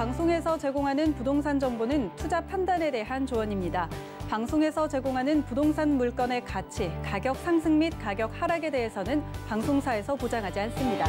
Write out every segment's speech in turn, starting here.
방송에서 제공하는 부동산 정보는 투자 판단에 대한 조언입니다. 방송에서 제공하는 부동산 물건의 가치, 가격 상승 및 가격 하락에 대해서는 방송사에서 보장하지 않습니다.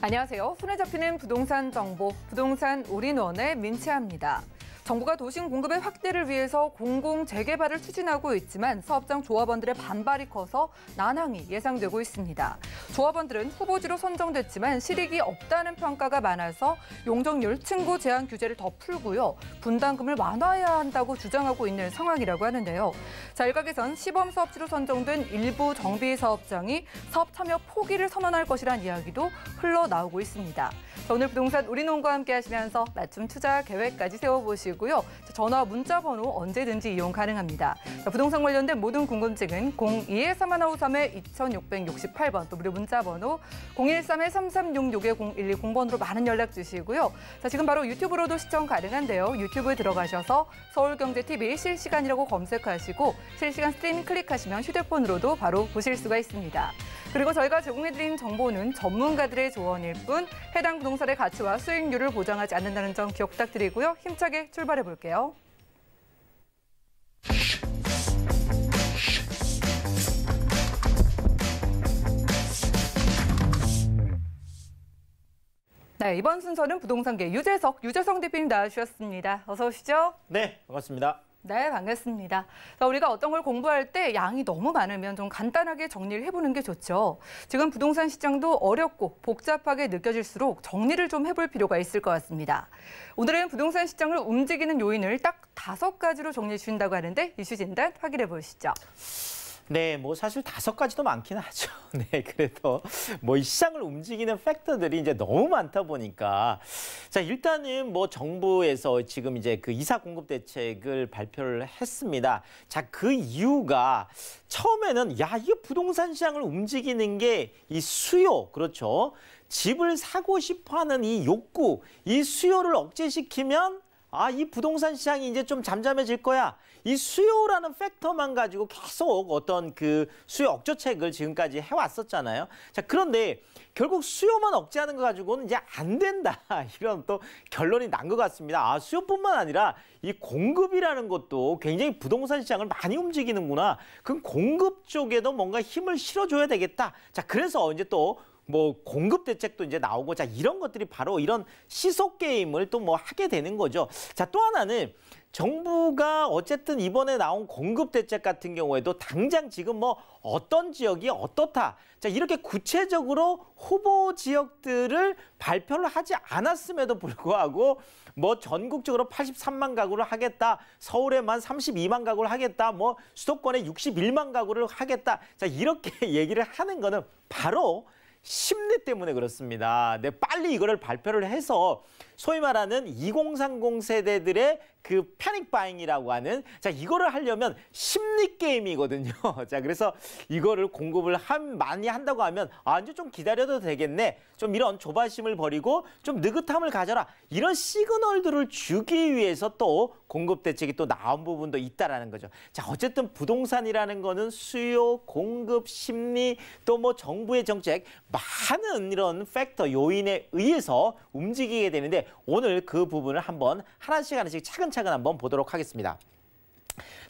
안녕하세요. 손에 잡히는 부동산 정보, 부동산 올인원의 민채아입니다. 정부가 도심 공급의 확대를 위해서 공공 재개발을 추진하고 있지만 사업장 조합원들의 반발이 커서 난항이 예상되고 있습니다. 조합원들은 후보지로 선정됐지만 실익이 없다는 평가가 많아서 용적 10층구 제한 규제를 더 풀고요. 분담금을 완화해야 한다고 주장하고 있는 상황이라고 하는데요. 자, 일각에선 시범 사업지로 선정된 일부 정비 사업장이 사업 참여 포기를 선언할 것이란 이야기도 흘러나오고 있습니다. 자, 오늘 부동산 우리농와 함께 하시면서 맞춤 투자 계획까지 세워보시고 들고요. 전화, 문자 번호 언제든지 이용 가능합니다. 부동산 관련된 모든 궁금증은 02-3135-3268번 또 무료 문자 번호 013-3366-0120번으로 많은 연락 주시고요. 자, 지금 바로 유튜브로도 시청 가능한데요. 유튜브에 들어가셔서 서울경제TV 실시간이라고 검색하시고 실시간 스트림 클릭하시면 휴대폰으로도 바로 보실 수가 있습니다. 그리고 저희가 제공해드린 정보는 전문가들의 조언일 뿐 해당 부동산의 가치와 수익률을 보장하지 않는다는 점 기억 부탁드리고요. 힘차게 출발해 볼게요. 네, 이번 순서는 부동산계 유재석, 유재성 대표님 나와주셨습니다. 어서 오시죠. 네, 반갑습니다. 네, 반갑습니다. 자, 우리가 어떤 걸 공부할 때 양이 너무 많으면 좀 간단하게 정리를 해보는 게 좋죠. 지금 부동산 시장도 어렵고 복잡하게 느껴질수록 정리를 좀 해볼 필요가 있을 것 같습니다. 오늘은 부동산 시장을 움직이는 요인을 딱 다섯 가지로 정리해 주신다고 하는데 이슈 진단 확인해 보시죠. 네, 뭐 사실 다섯 가지도 많긴 하죠. 네, 그래도 뭐 이 시장을 움직이는 팩터들이 이제 너무 많다 보니까 자 일단은 뭐 정부에서 지금 이제 그 이사 공급 대책을 발표를 했습니다. 자 그 이유가 처음에는 야 이게 부동산 시장을 움직이는 게 이 수요 그렇죠. 집을 사고 싶어하는 이 욕구, 이 수요를 억제시키면 아, 이 부동산 시장이 이제 좀 잠잠해질 거야. 이 수요라는 팩터만 가지고 계속 어떤 그 수요 억조책을 지금까지 해왔었잖아요. 자, 그런데 결국 수요만 억제하는 거 가지고는 이제 안 된다. 이런 또 결론이 난 것 같습니다. 아, 수요뿐만 아니라 이 공급이라는 것도 굉장히 부동산 시장을 많이 움직이는구나. 그럼 공급 쪽에도 뭔가 힘을 실어줘야 되겠다. 자, 그래서 이제 또뭐 공급 대책도 이제 나오고 자 이런 것들이 바로 이런 시속 게임을 또 뭐 하게 되는 거죠. 자 또 하나는 정부가 어쨌든 이번에 나온 공급 대책 같은 경우에도 당장 지금 뭐 어떤 지역이 어떻다. 자, 이렇게 구체적으로 후보 지역들을 발표를 하지 않았음에도 불구하고 뭐 전국적으로 83만 가구를 하겠다. 서울에만 32만 가구를 하겠다. 뭐 수도권에 61만 가구를 하겠다. 자, 이렇게 얘기를 하는 거는 바로 심리 때문에 그렇습니다. 네, 빨리 이거를 발표를 해서 소위 말하는 2030 세대들의 그 패닉 바잉이라고 하는 자 이거를 하려면 심리 게임이거든요. 자 그래서 이거를 공급을 한 많이 한다고 하면 아 이제 좀 기다려도 되겠네. 좀 이런 조바심을 버리고 좀 느긋함을 가져라. 이런 시그널들을 주기 위해서 또 공급 대책이 또 나온 부분도 있다라는 거죠. 자 어쨌든 부동산이라는 거는 수요, 공급, 심리 또 뭐 정부의 정책 많은 이런 팩터 요인에 의해서 움직이게 되는데 오늘 그 부분을 한번 하나씩 하나씩 차근차근 한번 보도록 하겠습니다.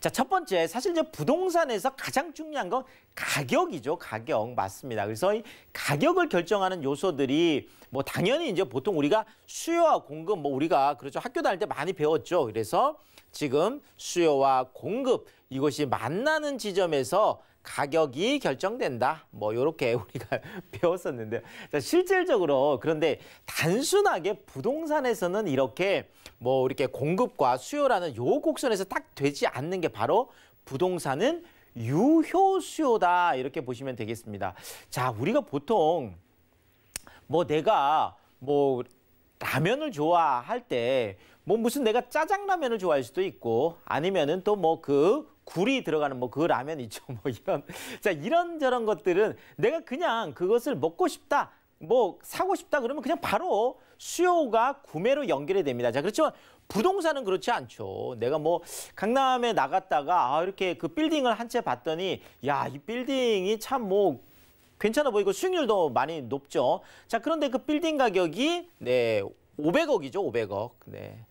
자, 첫 번째 사실 이제 부동산에서 가장 중요한 건 가격이죠. 가격 맞습니다. 그래서 이 가격을 결정하는 요소들이 뭐 당연히 이제 보통 우리가 수요와 공급 뭐 우리가 그렇죠. 학교 다닐 때 많이 배웠죠. 그래서 지금 수요와 공급 이것이 만나는 지점에서 가격이 결정된다. 뭐 이렇게 우리가 배웠었는데 자, 실질적으로 그런데 단순하게 부동산에서는 이렇게 뭐 이렇게 공급과 수요라는 요 곡선에서 딱 되지 않는 게 바로 부동산은 유효 수요다 이렇게 보시면 되겠습니다. 자, 우리가 보통 뭐 내가 뭐 라면을 좋아할 때 뭐 무슨 내가 짜장라면을 좋아할 수도 있고 아니면은 또뭐그 굴이 들어가는 뭐 그 라면 있죠. 뭐 이런 자 이런 저런 것들은 내가 그냥 그것을 먹고 싶다. 뭐 사고 싶다 그러면 그냥 바로 수요가 구매로 연결이 됩니다. 자, 그렇지만 부동산은 그렇지 않죠. 내가 뭐 강남에 나갔다가 아, 이렇게 그 빌딩을 한 채 봤더니 야, 이 빌딩이 참 뭐 괜찮아 보이고 수익률도 많이 높죠. 자, 그런데 그 빌딩 가격이 네, 500억이죠, 500억. 네.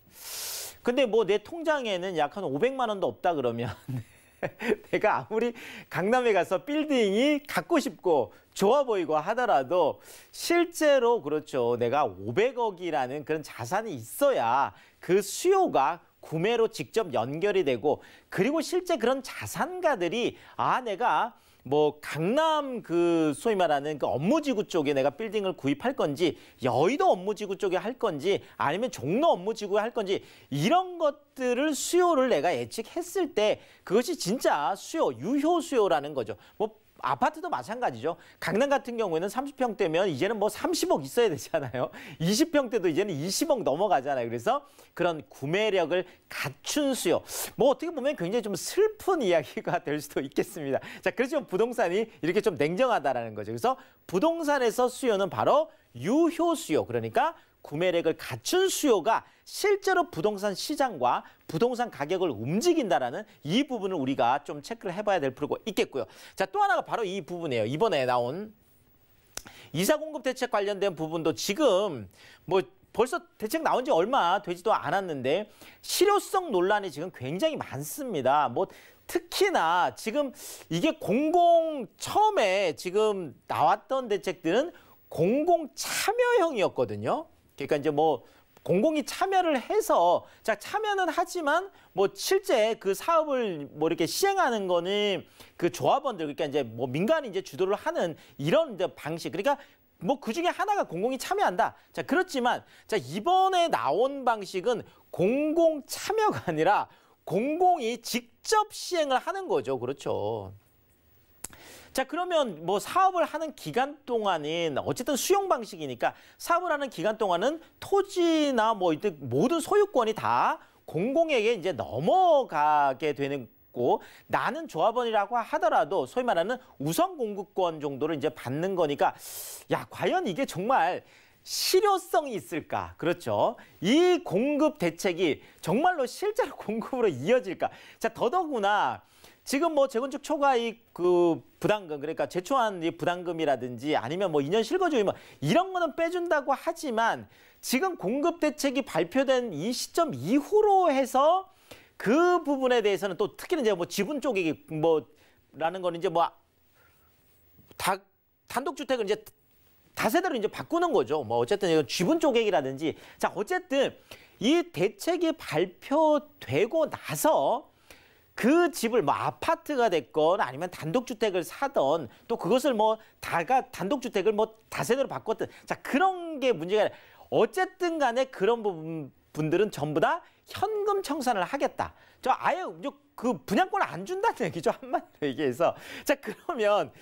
근데 뭐 내 통장에는 약 한 500만 원도 없다 그러면 내가 아무리 강남에 가서 빌딩이 갖고 싶고 좋아 보이고 하더라도 실제로 그렇죠. 내가 500억이라는 그런 자산이 있어야 그 수요가 구매로 직접 연결이 되고 그리고 실제 그런 자산가들이 아 내가 뭐 강남 그 소위 말하는 그 업무지구 쪽에 내가 빌딩을 구입할 건지 여의도 업무지구 쪽에 할 건지 아니면 종로 업무지구에 할 건지 이런 것들을 수요를 내가 예측했을 때 그것이 진짜 수요 유효 수요라는 거죠. 뭐 아파트도 마찬가지죠. 강남 같은 경우에는 30평대면 이제는 뭐 30억 있어야 되잖아요. 20평대도 이제는 20억 넘어가잖아요. 그래서 그런 구매력을 갖춘 수요. 뭐 어떻게 보면 굉장히 좀 슬픈 이야기가 될 수도 있겠습니다. 자, 그래서 부동산이 이렇게 좀 냉정하다라는 거죠. 그래서 부동산에서 수요는 바로 유효 수요. 그러니까 구매력을 갖춘 수요가 실제로 부동산 시장과 부동산 가격을 움직인다라는 이 부분을 우리가 좀 체크를 해봐야 될 필요가 있겠고요. 자, 또 하나가 바로 이 부분이에요. 이번에 나온 이사 공급 대책 관련된 부분도 지금 뭐 벌써 대책 나온 지 얼마 되지도 않았는데 실효성 논란이 지금 굉장히 많습니다. 뭐 특히나 지금 이게 공공 처음에 지금 나왔던 대책들은 공공 참여형이었거든요. 그러니까 이제 뭐 공공이 참여를 해서 자 참여는 하지만 뭐 실제 그 사업을 뭐 이렇게 시행하는 거는 그 조합원들 그러니까 이제 뭐 민간이 이제 주도를 하는 이런 이제 방식 그러니까 뭐 그 중에 하나가 공공이 참여한다. 자 그렇지만 자 이번에 나온 방식은 공공 참여가 아니라 공공이 직접 시행을 하는 거죠. 그렇죠. 자 그러면 뭐 사업을 하는 기간 동안은 어쨌든 수용 방식이니까 사업을 하는 기간 동안은 토지나 뭐 이때 모든 소유권이 다 공공에게 이제 넘어가게 되는 거고 나는 조합원이라고 하더라도 소위 말하는 우선 공급권 정도를 이제 받는 거니까 야 과연 이게 정말 실효성이 있을까? 그렇죠. 이 공급 대책이 정말로 실제로 공급으로 이어질까? 자, 더더구나 지금 뭐 재건축 초과이익 그 부담금 그러니까 제초한 이 부담금이라든지 아니면 뭐 2년 실거주의 뭐 이런 거는 빼준다고 하지만 지금 공급 대책이 발표된 이 시점 이후로 해서 그 부분에 대해서는 또 특히는 이제 뭐 지분 쪽이 뭐라는 거는 이제 뭐 다, 단독주택을 이제 다세대로 이제 바꾸는 거죠. 뭐 어쨌든 이건 지분 쪼개기라든지 자 어쨌든 이 대책이 발표되고 나서 그 집을 뭐 아파트가 됐건 아니면 단독주택을 사던 또 그것을 뭐 다가 단독주택을 뭐 다세대로 바꿨든 자 그런 게 문제가 아니라 어쨌든 간에 그런 부분 분들은 전부 다 현금 청산을 하겠다. 저 아예 그 분양권을 안 준다는 얘기죠 한마디로 얘기해서 자 그러면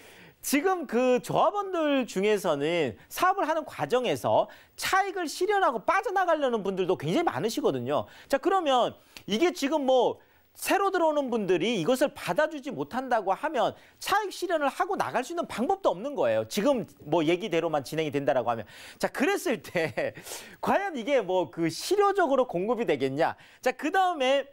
지금 그 조합원들 중에서는 사업을 하는 과정에서 차익을 실현하고 빠져나가려는 분들도 굉장히 많으시거든요. 자 그러면 이게 지금 뭐 새로 들어오는 분들이 이것을 받아주지 못한다고 하면 차익 실현을 하고 나갈 수 있는 방법도 없는 거예요. 지금 뭐 얘기대로만 진행이 된다라고 하면 자 그랬을 때 과연 이게 뭐 그 실효적으로 공급이 되겠냐? 자그 다음에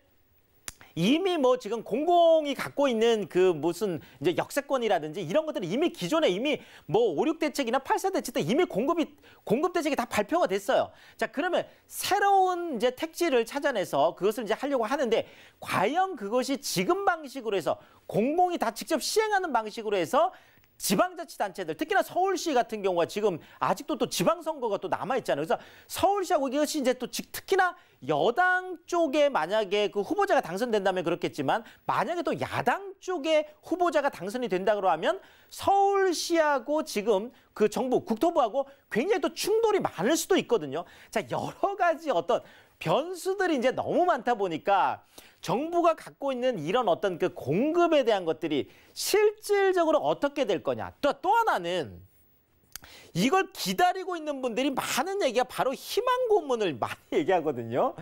이미 뭐 지금 공공이 갖고 있는 그 무슨 이제 역세권이라든지 이런 것들은 이미 기존에 이미 뭐 오륙 대책이나 팔세 대책 때 이미 공급이 공급 대책이 다 발표가 됐어요. 자, 그러면 새로운 이제 택지를 찾아내서 그것을 이제 하려고 하는데 과연 그것이 지금 방식으로 해서 공공이 다 직접 시행하는 방식으로 해서 지방자치단체들 특히나 서울시 같은 경우가 지금 아직도 또 지방선거가 또 남아있잖아요. 그래서 서울시하고 이것이 이제 또 특히나 여당 쪽에 만약에 그 후보자가 당선된다면 그렇겠지만 만약에 또 야당 쪽에 후보자가 당선이 된다고 하면 서울시하고 지금 그 정부 국토부하고 굉장히 또 충돌이 많을 수도 있거든요. 자 여러 가지 어떤 변수들이 이제 너무 많다 보니까 정부가 갖고 있는 이런 어떤 그 공급에 대한 것들이 실질적으로 어떻게 될 거냐. 또, 또 하나는 이걸 기다리고 있는 분들이 많은 얘기가 바로 희망 고문을 많이 얘기하거든요.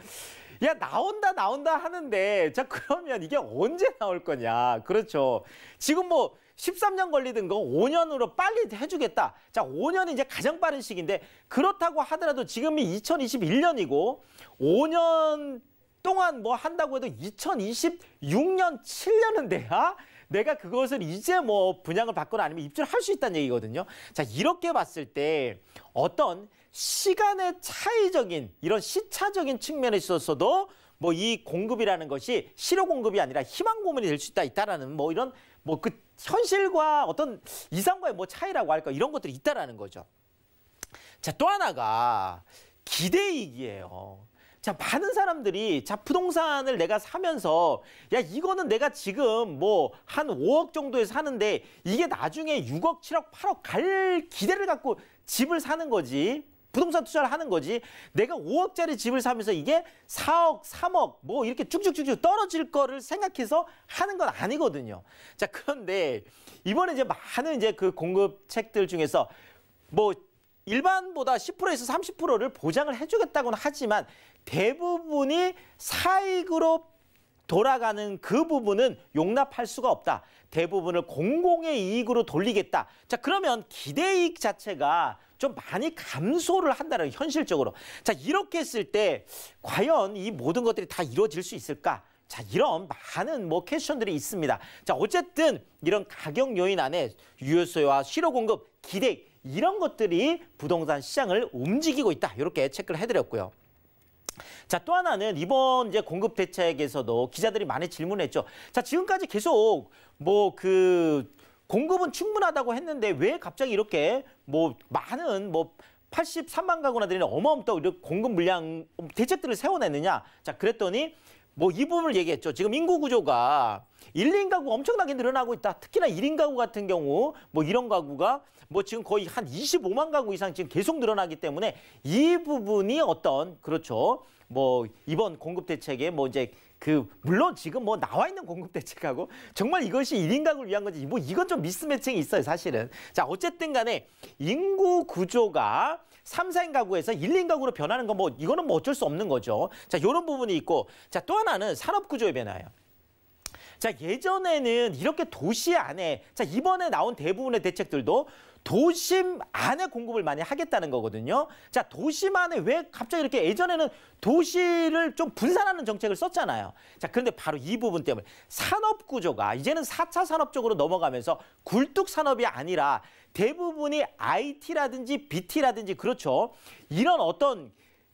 야 나온다 나온다 하는데 자 그러면 이게 언제 나올 거냐 그렇죠 지금 뭐 13년 걸리던 거 5년으로 빨리 해주겠다. 자, 5년이 이제 가장 빠른 시기인데 그렇다고 하더라도 지금이 2021년이고 5년 동안 뭐 한다고 해도 2026년, 7년은 돼야 내가 그것을 이제 뭐 분양을 받거나 아니면 입주를 할 수 있다는 얘기거든요. 자, 이렇게 봤을 때 어떤 시간의 차이적인 이런 시차적인 측면에 있어서도 뭐 이 공급이라는 것이 실효 공급이 아니라 희망 고문이 될 수 있다 있다라는 뭐 이런 뭐그 현실과 어떤 이상과의 뭐 차이라고 할까 이런 것들이 있다라는 거죠. 자, 또 하나가 기대이기이에요 자, 많은 사람들이 자, 부동산을 내가 사면서 야, 이거는 내가 지금 뭐 한 5억 정도에 사는데 이게 나중에 6억, 7억, 8억 갈 기대를 갖고 집을 사는 거지. 부동산 투자를 하는 거지. 내가 5억짜리 집을 사면서 이게 4억, 3억 뭐 이렇게 쭉쭉쭉쭉 떨어질 거를 생각해서 하는 건 아니거든요. 자, 그런데 이번에 이제 많은 이제 그 공급 책들 중에서 뭐 일반보다 10%에서 30%를 보장을 해주겠다고는 하지만 대부분이 사익으로 돌아가는 그 부분은 용납할 수가 없다. 대부분을 공공의 이익으로 돌리겠다. 자, 그러면 기대이익 자체가 좀 많이 감소를 한다는 현실적으로. 자, 이렇게 했을 때 과연 이 모든 것들이 다 이루어질 수 있을까? 자, 이런 많은 뭐캐스들이 있습니다. 자, 어쨌든 이런 가격 요인 안에 유효소와 실효 공급, 기대 이런 것들이 부동산 시장을 움직이고 있다. 이렇게 체크를 해 드렸고요. 자, 또 하나는 이번 이제 공급 대책에서도 기자들이 많이 질문했죠. 자, 지금까지 계속 뭐그 공급은 충분하다고 했는데 왜 갑자기 이렇게 뭐 많은 뭐 83만 가구나 되는 어마어마한 공급 물량 대책들을 세워내느냐. 자, 그랬더니 뭐 이 부분을 얘기했죠. 지금 인구 구조가 1인 가구 엄청나게 늘어나고 있다. 특히나 1인 가구 같은 경우 뭐 이런 가구가 뭐 지금 거의 한 25만 가구 이상 지금 계속 늘어나기 때문에 이 부분이 어떤 그렇죠. 뭐 이번 공급 대책에 뭐 이제 그 물론 지금 뭐 나와 있는 공급 대책하고 정말 이것이 일인 가구를 위한 건지 뭐 이건 좀 미스매칭이 있어요 사실은 자 어쨌든 간에 인구 구조가 삼사인 가구에서 일 인 가구로 변하는 건 뭐 이거는 뭐 어쩔 수 없는 거죠 자 요런 부분이 있고 자 또 하나는 산업 구조의 변화예요 자 예전에는 이렇게 도시 안에 자 이번에 나온 대부분의 대책들도 도심 안에 공급을 많이 하겠다는 거거든요. 자, 도심 안에 왜 갑자기 이렇게 예전에는 도시를 좀 분산하는 정책을 썼잖아요. 자, 그런데 바로 이 부분 때문에 산업 구조가 이제는 4차 산업 쪽으로 넘어가면서 굴뚝 산업이 아니라 대부분이 IT라든지 BT라든지 그렇죠. 이런 어떤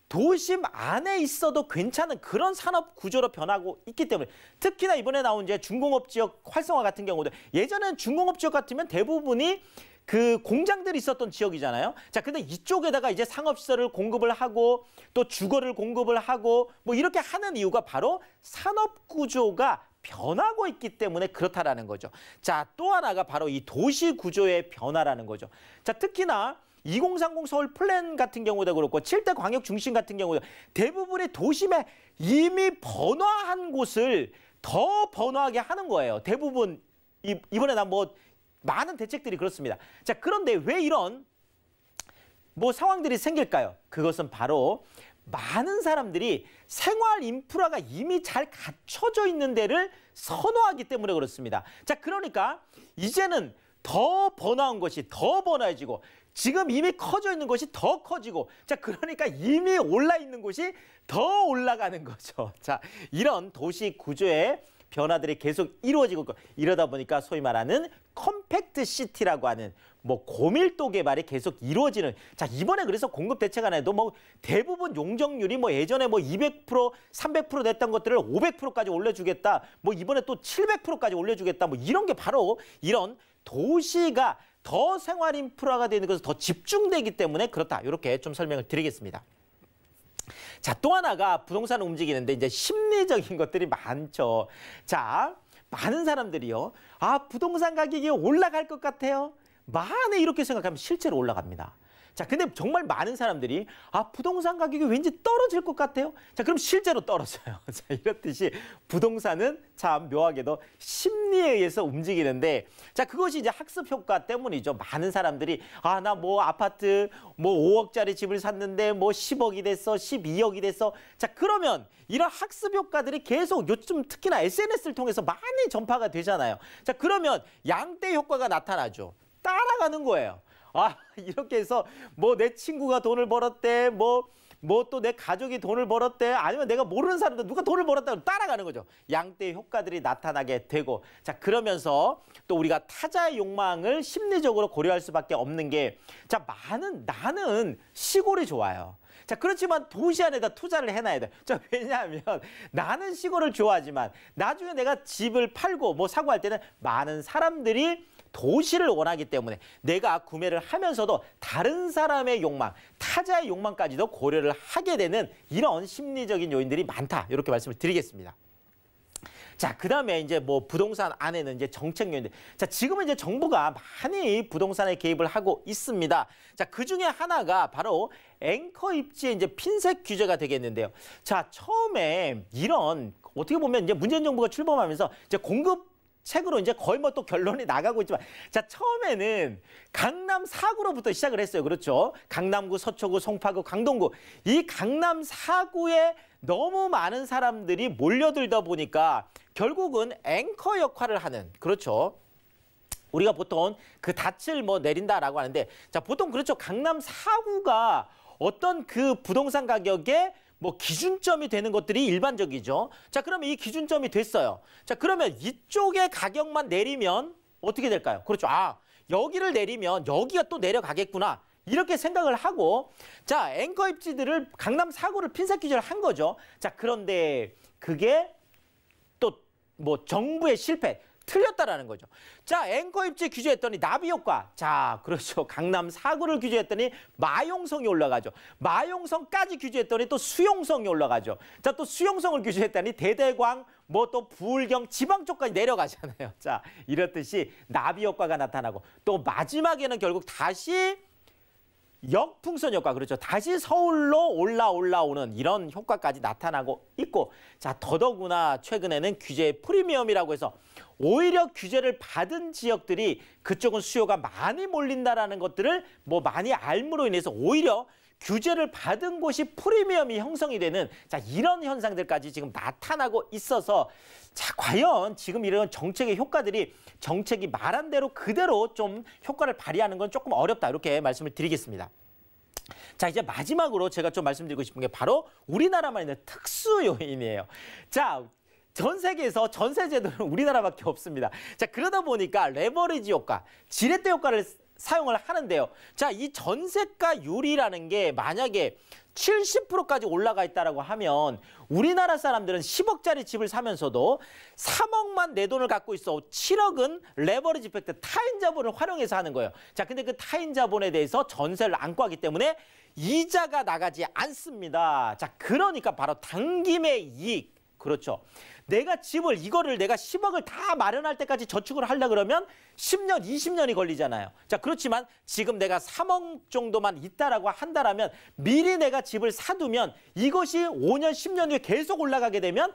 도심 안에 있어도 괜찮은 그런 산업 구조로 변하고 있기 때문에 특히나 이번에 나온 이제 중공업 지역 활성화 같은 경우도 예전엔 중공업 지역 같으면 대부분이 그 공장들이 있었던 지역이잖아요. 자, 근데 이쪽에다가 이제 상업시설을 공급을 하고 또 주거를 공급을 하고 뭐 이렇게 하는 이유가 바로 산업 구조가 변하고 있기 때문에 그렇다라는 거죠. 자, 또 하나가 바로 이 도시 구조의 변화라는 거죠. 자, 특히나 2030 서울 플랜 같은 경우도 그렇고 7대 광역 중심 같은 경우도 대부분의 도심에 이미 번화한 곳을 더 번화하게 하는 거예요. 대부분 이번에 나뭐 많은 대책들이 그렇습니다. 자, 그런데 왜 이런 뭐 상황들이 생길까요? 그것은 바로 많은 사람들이 생활 인프라가 이미 잘 갖춰져 있는 데를 선호하기 때문에 그렇습니다. 자, 그러니까 이제는 더 번화한 것이 더 번화해지고 지금 이미 커져 있는 것이 더 커지고 자 그러니까 이미 올라 있는 곳이 더 올라가는 거죠. 자 이런 도시 구조의 변화들이 계속 이루어지고 있고 이러다 보니까 소위 말하는 컴팩트 시티라고 하는 뭐 고밀도 개발이 계속 이루어지는 자 이번에 그래서 공급 대책안 에도 뭐 대부분 용적률이 뭐 예전에 뭐 200% 300% 됐던 것들을 500%까지 올려주겠다 뭐 이번에 또 700%까지 올려주겠다 뭐 이런 게 바로 이런 도시가 더 생활 인프라가 되는 것을 더 집중되기 때문에 그렇다 이렇게 좀 설명을 드리겠습니다. 자 또 하나가 부동산 움직이는데 이제 심리적인 것들이 많죠. 자 많은 사람들이요. 아, 부동산 가격이 올라갈 것 같아요. 만에 이렇게 생각하면 실제로 올라갑니다. 자, 근데 정말 많은 사람들이 아, 부동산 가격이 왠지 떨어질 것 같아요. 자, 그럼 실제로 떨어져요. 자, 이렇듯이 부동산은 참 묘하게도 심리에 의해서 움직이는데 자, 그것이 이제 학습 효과 때문이죠. 많은 사람들이 아, 나 뭐 아파트 뭐 5억짜리 집을 샀는데 뭐 10억이 됐어. 12억이 됐어. 자, 그러면 이런 학습 효과들이 계속 요즘 특히나 SNS를 통해서 많이 전파가 되잖아요. 자, 그러면 양대 효과가 나타나죠. 따라가는 거예요. 아 이렇게 해서 뭐 내 친구가 돈을 벌었대 뭐 뭐 또 내 가족이 돈을 벌었대 아니면 내가 모르는 사람도 누가 돈을 벌었다고 따라가는 거죠 양대 효과들이 나타나게 되고 자 그러면서 또 우리가 타자의 욕망을 심리적으로 고려할 수밖에 없는 게 자 많은 나는 시골이 좋아요 자 그렇지만 도시 안에다 투자를 해놔야 돼. 자 왜냐하면 나는 시골을 좋아하지만 나중에 내가 집을 팔고 뭐 사고 할 때는 많은 사람들이 도시를 원하기 때문에 내가 구매를 하면서도 다른 사람의 욕망, 타자의 욕망까지도 고려를 하게 되는 이런 심리적인 요인들이 많다. 이렇게 말씀을 드리겠습니다. 자, 그 다음에 이제 뭐 부동산 안에는 이제 정책 요인들. 자, 지금은 이제 정부가 많이 부동산에 개입을 하고 있습니다. 자, 그 중에 하나가 바로 앵커 입지에 이제 핀셋 규제가 되겠는데요. 자, 처음에 이런 어떻게 보면 이제 문재인 정부가 출범하면서 이제 공급 책으로 이제 거의 뭐 또 결론이 나가고 있지만 자 처음에는 강남 4구로부터 시작을 했어요. 그렇죠? 강남구, 서초구, 송파구, 강동구 이 강남 4구에 너무 많은 사람들이 몰려들다 보니까 결국은 앵커 역할을 하는 그렇죠. 우리가 보통 그 닻을 뭐 내린다라고 하는데 자 보통 그렇죠. 강남 4구가 어떤 그 부동산 가격에 뭐 기준점이 되는 것들이 일반적이죠. 자, 그러면 이 기준점이 됐어요. 자, 그러면 이쪽에 가격만 내리면 어떻게 될까요? 그렇죠. 아, 여기를 내리면 여기가 또 내려가겠구나. 이렇게 생각을 하고 자, 앵커 입지들을 강남 사고를 핀셋 기제를한 거죠. 자, 그런데 그게 또 뭐 정부의 실패, 틀렸다라는 거죠. 자, 앵커 입지 규제했더니 나비 효과. 자, 그렇죠. 강남 사구를 규제했더니 마용성이 올라가죠. 마용성까지 규제했더니 또 수용성이 올라가죠. 자, 또 수용성을 규제했더니 대대광 뭐 또 부울경 지방 쪽까지 내려가잖아요. 자, 이렇듯이 나비 효과가 나타나고 또 마지막에는 결국 다시 역풍선 효과 그렇죠. 다시 서울로 올라 올라오는 이런 효과까지 나타나고 있고 자, 더더구나 최근에는 규제의 프리미엄이라고 해서 오히려 규제를 받은 지역들이 그쪽은 수요가 많이 몰린다라는 것들을 뭐 많이 알므로 인해서 오히려 규제를 받은 곳이 프리미엄이 형성이 되는 자 이런 현상들까지 지금 나타나고 있어서 자 과연 지금 이런 정책의 효과들이 정책이 말한 대로 그대로 좀 효과를 발휘하는 건 조금 어렵다 이렇게 말씀을 드리겠습니다. 자 이제 마지막으로 제가 좀 말씀드리고 싶은 게 바로 우리나라만 있는 특수 요인이에요. 자전 세계에서 전세 제도는 우리나라밖에 없습니다. 자, 그러다 보니까 레버리지 효과, 지렛대 효과를 사용을 하는데요. 자, 이전세가율리라는게 만약에 70%까지 올라가 있다라고 하면 우리나라 사람들은 10억짜리 집을 사면서도 3억만 내 돈을 갖고 있어 7억은 레버리지 팩트 타인 자본을 활용해서 하는 거예요. 자, 근데 그 타인 자본에 대해서 전세를 안고 하기 때문에 이자가 나가지 않습니다. 자, 그러니까 바로 당김의 이익. 그렇죠. 내가 집을 이거를 내가 10억을 다 마련할 때까지 저축을 하려 그러면 10년, 20년이 걸리잖아요. 자, 그렇지만 지금 내가 3억 정도만 있다라고 한다라면 미리 내가 집을 사두면 이것이 5년, 10년 후에 계속 올라가게 되면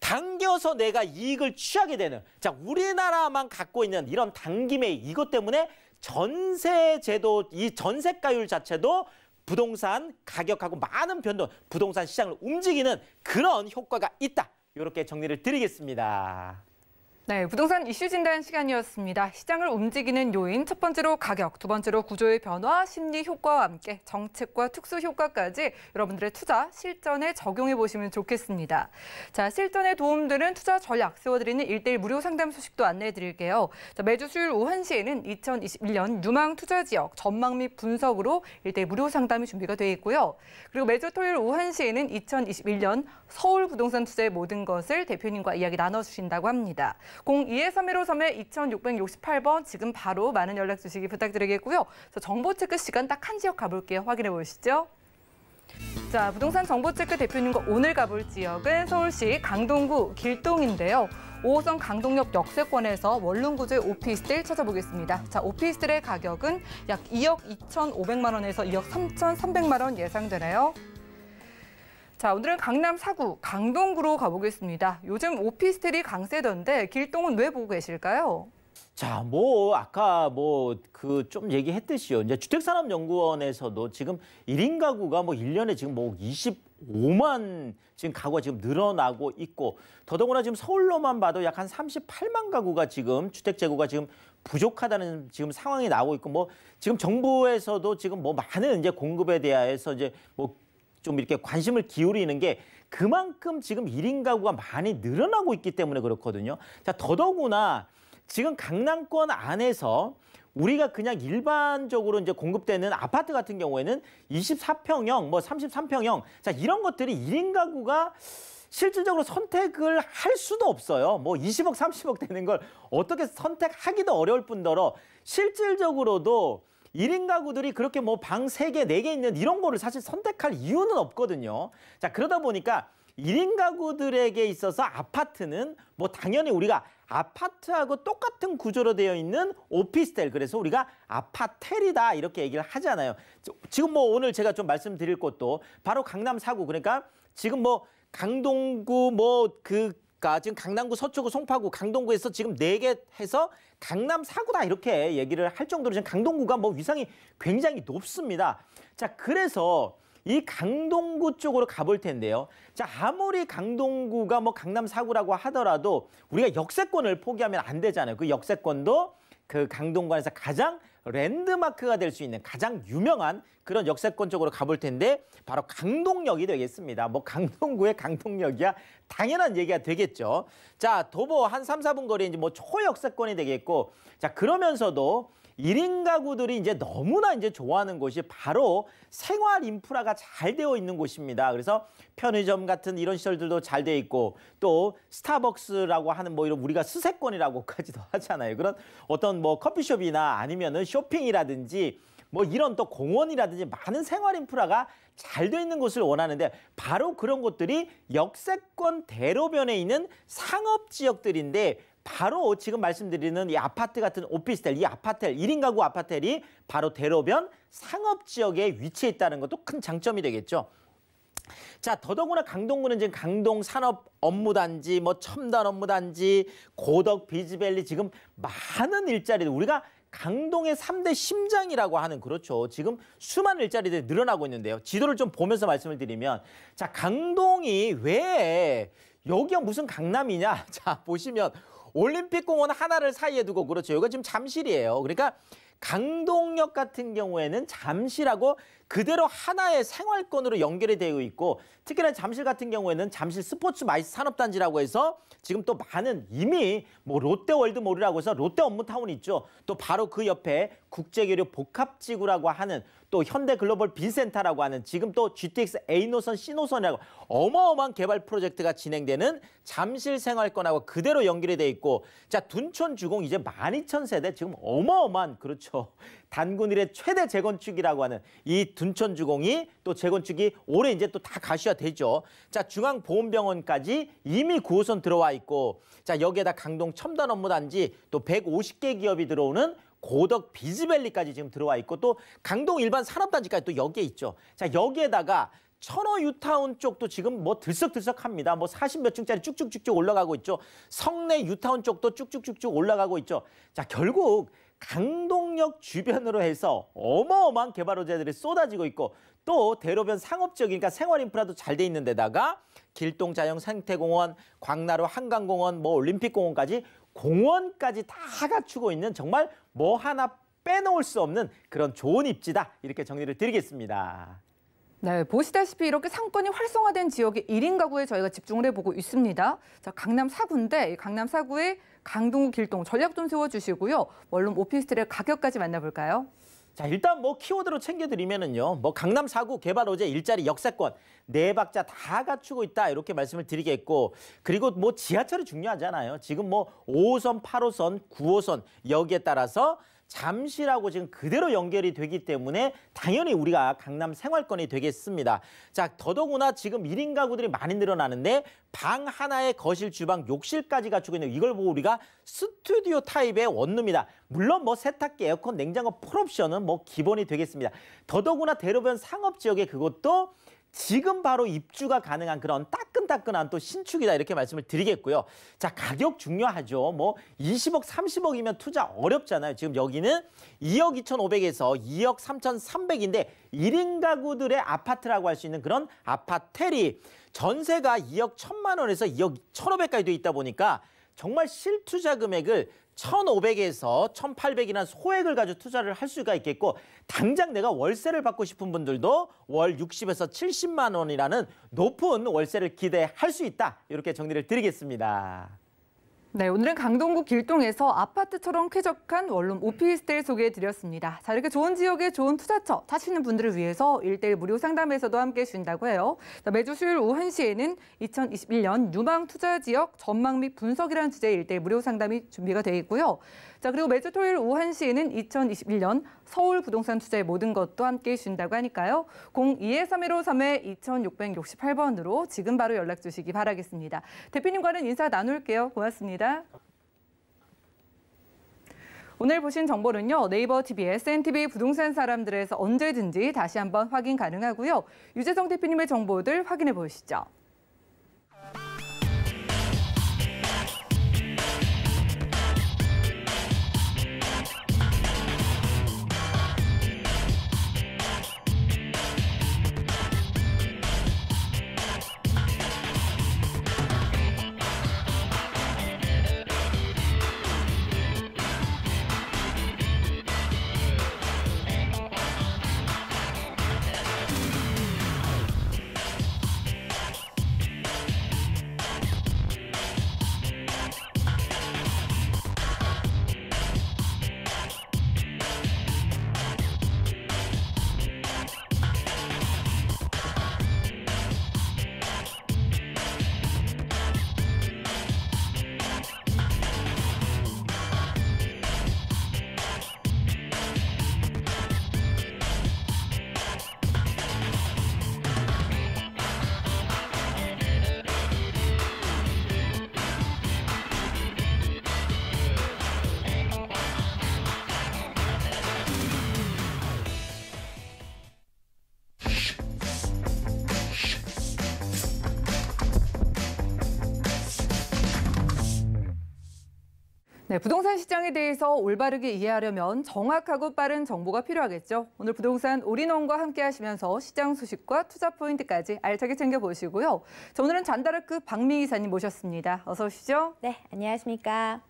당겨서 내가 이익을 취하게 되는 자 우리나라만 갖고 있는 이런 당김의 이것 때문에 전세 제도 이 전세가율 자체도 부동산 가격하고 많은 변동 부동산 시장을 움직이는 그런 효과가 있다. 이렇게 정리를 드리겠습니다. 네, 부동산 이슈 진단 시간이었습니다. 시장을 움직이는 요인 첫 번째로 가격, 두 번째로 구조의 변화, 심리 효과와 함께 정책과 특수 효과까지 여러분들의 투자 실전에 적용해 보시면 좋겠습니다. 자, 실전에 도움되는 투자 전략 세워드리는 일대일 무료 상담 소식도 안내해 드릴게요. 자, 매주 수요일 오후 1시에는 2021년 유망 투자 지역 전망 및 분석으로 일대일 무료 상담이 준비가 되어 있고요. 그리고 매주 토요일 오후 1시에는 2021년 서울 부동산 투자의 모든 것을 대표님과 이야기 나눠 주신다고 합니다. 02-3153에 2668번 지금 바로 많은 연락 주시기 부탁드리겠고요. 정보 체크 시간 딱 한 지역 가볼게요. 확인해 보시죠. 자, 부동산 정보체크 대표님과 오늘 가볼 지역은 서울시 강동구 길동인데요. 5호선 강동역 역세권에서 원룸구조의 오피스텔 찾아보겠습니다. 자, 오피스텔의 가격은 약 2억 2,500만 원에서 2억 3,300만 원 예상되나요? 자, 오늘은 강남 4구 강동구로 가보겠습니다. 요즘 오피스텔이 강세던데 길동은 왜 보고 계실까요? 자, 뭐 아까 뭐 그 좀 얘기했듯이요. 이제 주택산업연구원에서도 지금 1인 가구가 뭐 1년에 지금 뭐 25만 지금 가구가 지금 늘어나고 있고 더더구나 지금 서울로만 봐도 약 한 38만 가구가 지금 주택 재고가 지금 부족하다는 지금 상황이 나오고 있고 뭐 지금 정부에서도 지금 뭐 많은 이제 공급에 대해서 이제 뭐좀 이렇게 관심을 기울이는 게 그만큼 지금 1인 가구가 많이 늘어나고 있기 때문에 그렇거든요. 자, 더더구나 지금 강남권 안에서 우리가 그냥 일반적으로 이제 공급되는 아파트 같은 경우에는 24평형, 뭐 33평형, 자, 이런 것들이 1인 가구가 실질적으로 선택을 할 수도 없어요. 뭐 20억, 30억 되는 걸 어떻게 선택하기도 어려울 뿐더러 실질적으로도 1인 가구들이 그렇게 뭐 방 3개, 4개 있는 이런 거를 사실 선택할 이유는 없거든요. 자, 그러다 보니까 1인 가구들에게 있어서 아파트는 뭐 당연히 우리가 아파트하고 똑같은 구조로 되어 있는 오피스텔 그래서 우리가 아파텔이다 이렇게 얘기를 하잖아요. 지금 뭐 오늘 제가 좀 말씀드릴 것도 바로 강남 사구 그러니까 지금 뭐 강동구 뭐그 보까 지금 강남구, 서초구, 송파구, 강동구에서 지금 네 개 해서 강남 사구다 이렇게 얘기를 할 정도로 지금 강동구가 뭐 위상이 굉장히 높습니다. 자, 그래서 이 강동구 쪽으로 가볼 텐데요. 자, 아무리 강동구가 뭐 강남 사구라고 하더라도 우리가 역세권을 포기하면 안 되잖아요. 그 역세권도 그 강동관에서 가장 랜드마크가 될 수 있는 가장 유명한 그런 역세권쪽으로 가볼 텐데 바로 강동역이 되겠습니다. 뭐 강동구의 강동역이야 당연한 얘기가 되겠죠. 자 도보 한 3, 4분 거리에 이제 뭐 초역세권이 되겠고 자 그러면서도 1인 가구들이 이제 너무나 이제 좋아하는 곳이 바로 생활 인프라가 잘 되어 있는 곳입니다. 그래서 편의점 같은 이런 시설들도 잘 되어 있고 또 스타벅스라고 하는 뭐 이런 우리가 수세권이라고까지도 하잖아요. 그런 어떤 뭐 커피숍이나 아니면은 쇼핑이라든지 뭐 이런 또 공원이라든지 많은 생활 인프라가 잘돼 있는 곳을 원하는데 바로 그런 곳들이 역세권 대로변에 있는 상업 지역들인데 바로 지금 말씀드리는 이 아파트 같은 오피스텔, 이 아파텔, 1인 가구 아파텔이 바로 대로변 상업 지역에 위치해 있다는 것도 큰 장점이 되겠죠. 자, 더더구나 강동구는 지금 강동 산업 업무단지, 뭐 첨단 업무단지, 고덕 비즈밸리 지금 많은 일자리들 우리가 강동의 3대 심장이라고 하는 그렇죠. 지금 수많은 일자리들이 늘어나고 있는데요. 지도를 좀 보면서 말씀을 드리면 자, 강동이 왜 여기가 무슨 강남이냐? 자, 보시면 올림픽공원 하나를 사이에 두고 그렇죠. 이거 지금 잠실이에요. 그러니까 강동역 같은 경우에는 잠실하고 그대로 하나의 생활권으로 연결이 되어 있고 특히나 잠실 같은 경우에는 잠실 스포츠 마이스 산업단지라고 해서 지금 또 많은 이미 뭐 롯데월드몰이라고 해서 롯데 업무타운 있죠. 또 바로 그 옆에 국제교류 복합지구라고 하는 또 현대글로벌 빈센터라고 하는 지금 또 GTX A노선, C노선이라고 어마어마한 개발 프로젝트가 진행되는 잠실 생활권하고 그대로 연결이 돼 있고 자 둔촌 주공 이제 12,000세대 지금 어마어마한 그렇죠. 단군 일의 최대 재건축이라고 하는 이 둔천주공이 또 재건축이 올해 이제 또 다 가셔야 되죠. 자, 중앙보험병원까지 이미 9호선 들어와 있고 자, 여기에다 강동 첨단 업무단지 또 150개 기업이 들어오는 고덕 비즈밸리까지 지금 들어와 있고 또 강동 일반 산업단지까지 또 여기에 있죠. 자, 여기에다가 천호 유타운 쪽도 지금 뭐 들썩들썩합니다. 뭐 40몇 층짜리 쭉쭉쭉쭉 올라가고 있죠. 성내 유타운 쪽도 쭉쭉쭉쭉 올라가고 있죠. 자, 결국 강동역 주변으로 해서 어마어마한 개발 호재들이 쏟아지고 있고 또 대로변 상업적이니까 그러니까 생활 인프라도 잘 돼 있는 데다가 길동 자영 생태공원, 광나루 한강공원, 뭐 올림픽공원까지 공원까지 다 갖추고 있는 정말 뭐 하나 빼놓을 수 없는 그런 좋은 입지다 이렇게 정리를 드리겠습니다. 네, 보시다시피 이렇게 상권이 활성화된 지역의 1인 가구에 저희가 집중을 해보고 있습니다. 자, 강남 4구인데 강남 4구의 강동구 길동 전략 좀 세워주시고요. 얼른 뭐 오피스텔의 가격까지 만나볼까요? 자 일단 뭐 키워드로 챙겨드리면은요 뭐 강남 4구 개발 어제 일자리 역세권 네 박자 다 갖추고 있다 이렇게 말씀을 드리겠고 그리고 뭐 지하철이 중요하잖아요 지금 뭐 5호선 8호선 9호선 여기에 따라서 잠시라고 지금 그대로 연결이 되기 때문에 당연히 우리가 강남 생활권이 되겠습니다. 자, 더더구나 지금 1인 가구들이 많이 늘어나는데 방 하나에 거실, 주방, 욕실까지 갖추고 있는 이걸 보고 우리가 스튜디오 타입의 원룸이다. 물론 뭐 세탁기, 에어컨, 냉장고, 풀옵션은 뭐 기본이 되겠습니다. 더더구나 대로변 상업 지역에 그것도 지금 바로 입주가 가능한 그런 따끈따끈한 또 신축이다 이렇게 말씀을 드리겠고요. 자, 가격 중요하죠. 뭐 20억, 30억이면 투자 어렵잖아요. 지금 여기는 2억 2,500에서 2억 3,300인데 1인 가구들의 아파트라고 할 수 있는 그런 아파텔이 전세가 2억 1 0 0 0만 원에서 2억 1,500까지 돼 있다 보니까 정말 실투자 금액을 1,500에서 1,800이라는 소액을 가지고 투자를 할 수가 있겠고 당장 내가 월세를 받고 싶은 분들도 월 60에서 70만 원이라는 높은 월세를 기대할 수 있다. 이렇게 정리를 드리겠습니다. 네, 오늘은 강동구 길동에서 아파트처럼 쾌적한 원룸 오피스텔 소개해 드렸습니다. 자, 이렇게 좋은 지역에 좋은 투자처 사시는 분들을 위해서 일대일 무료 상담에서도 함께 해 주신다고 해요. 자, 매주 수요일 오후 1시에는 2021년 유망 투자 지역 전망 및 분석이라는 주제의 일대일 무료 상담이 준비가 되어 있고요. 자 그리고 매주 토요일 우한시에는 2021년 서울 부동산 투자의 모든 것도 함께해 주신다고 하니까요. 02-3153에 2668번으로 지금 바로 연락 주시기 바라겠습니다. 대표님과는 인사 나눌게요. 고맙습니다. 오늘 보신 정보는요. 네이버 TV, SNTV 부동산 사람들에서 언제든지 다시 한번 확인 가능하고요. 유재성 대표님의 정보들 확인해 보시죠. 네, 부동산 시장에 대해서 올바르게 이해하려면 정확하고 빠른 정보가 필요하겠죠. 오늘 부동산 올인원과 함께 하시면서 시장 소식과 투자 포인트까지 알차게 챙겨보시고요. 자, 오늘은 잔다르크 박미희 사님 모셨습니다. 어서 오시죠. 네, 안녕하십니까.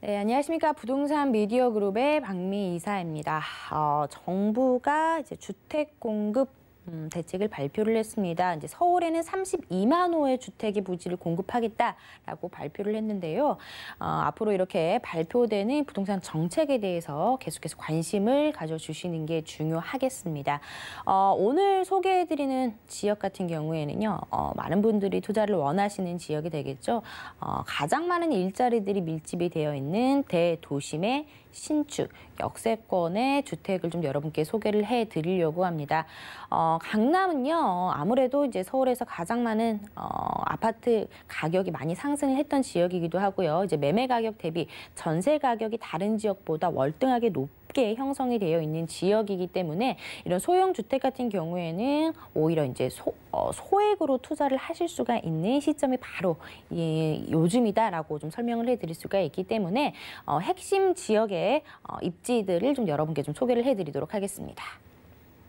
네, 안녕하십니까. 부동산 미디어 그룹의 박미 이사입니다. 어, 정부가 이제 주택 공급 음, 대책을 발표를 했습니다. 이제 서울에는 32만 호의 주택의 부지를 공급하겠다라고 발표를 했는데요. 어, 앞으로 이렇게 발표되는 부동산 정책에 대해서 계속해서 관심을 가져주시는 게 중요하겠습니다. 어, 오늘 소개해드리는 지역 같은 경우에는요. 어, 많은 분들이 투자를 원하시는 지역이 되겠죠. 어, 가장 많은 일자리들이 밀집이 되어 있는 대도심의 신축, 역세권의 주택을 좀 여러분께 소개를 해드리려고 합니다. 어, 강남은요, 아무래도 이제 서울에서 가장 많은 어, 아파트 가격이 많이 상승을 했던 지역이기도 하고요. 이제 매매 가격 대비 전세 가격이 다른 지역보다 월등하게 높 높게 형성이 되어 있는 지역이기 때문에 이런 소형 주택 같은 경우에는 오히려 이제 소, 어, 소액으로 투자를 하실 수가 있는 시점이 바로 예, 요즘이다라고 좀 설명을 해드릴 수가 있기 때문에 어, 핵심 지역의 어, 입지들을 좀 여러분께 좀 소개를 해드리도록 하겠습니다.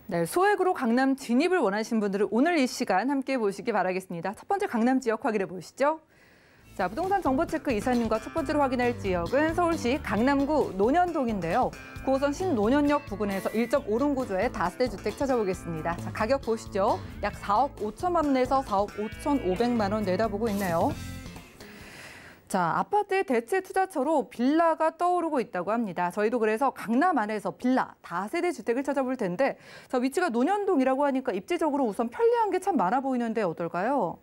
네, 소액으로 강남 진입을 원하시는 분들은 오늘 이 시간 함께 보시기 바라겠습니다. 첫 번째 강남 지역 확인해 보시죠. 자, 부동산 정보체크 이사님과 첫 번째로 확인할 지역은 서울시 강남구 노년동인데요. 9호선 신노년역 부근에서 1.5룸 구조의 다세대 주택 찾아보겠습니다. 자, 가격 보시죠. 약 4억 5천만 원에서 4억 5천5백만원 내다보고 있네요. 자, 아파트의 대체 투자처로 빌라가 떠오르고 있다고 합니다. 저희도 그래서 강남 안에서 빌라, 다세대 주택을 찾아볼 텐데 자, 위치가 노년동이라고 하니까 입지적으로 우선 편리한 게 참 많아 보이는데 어떨까요?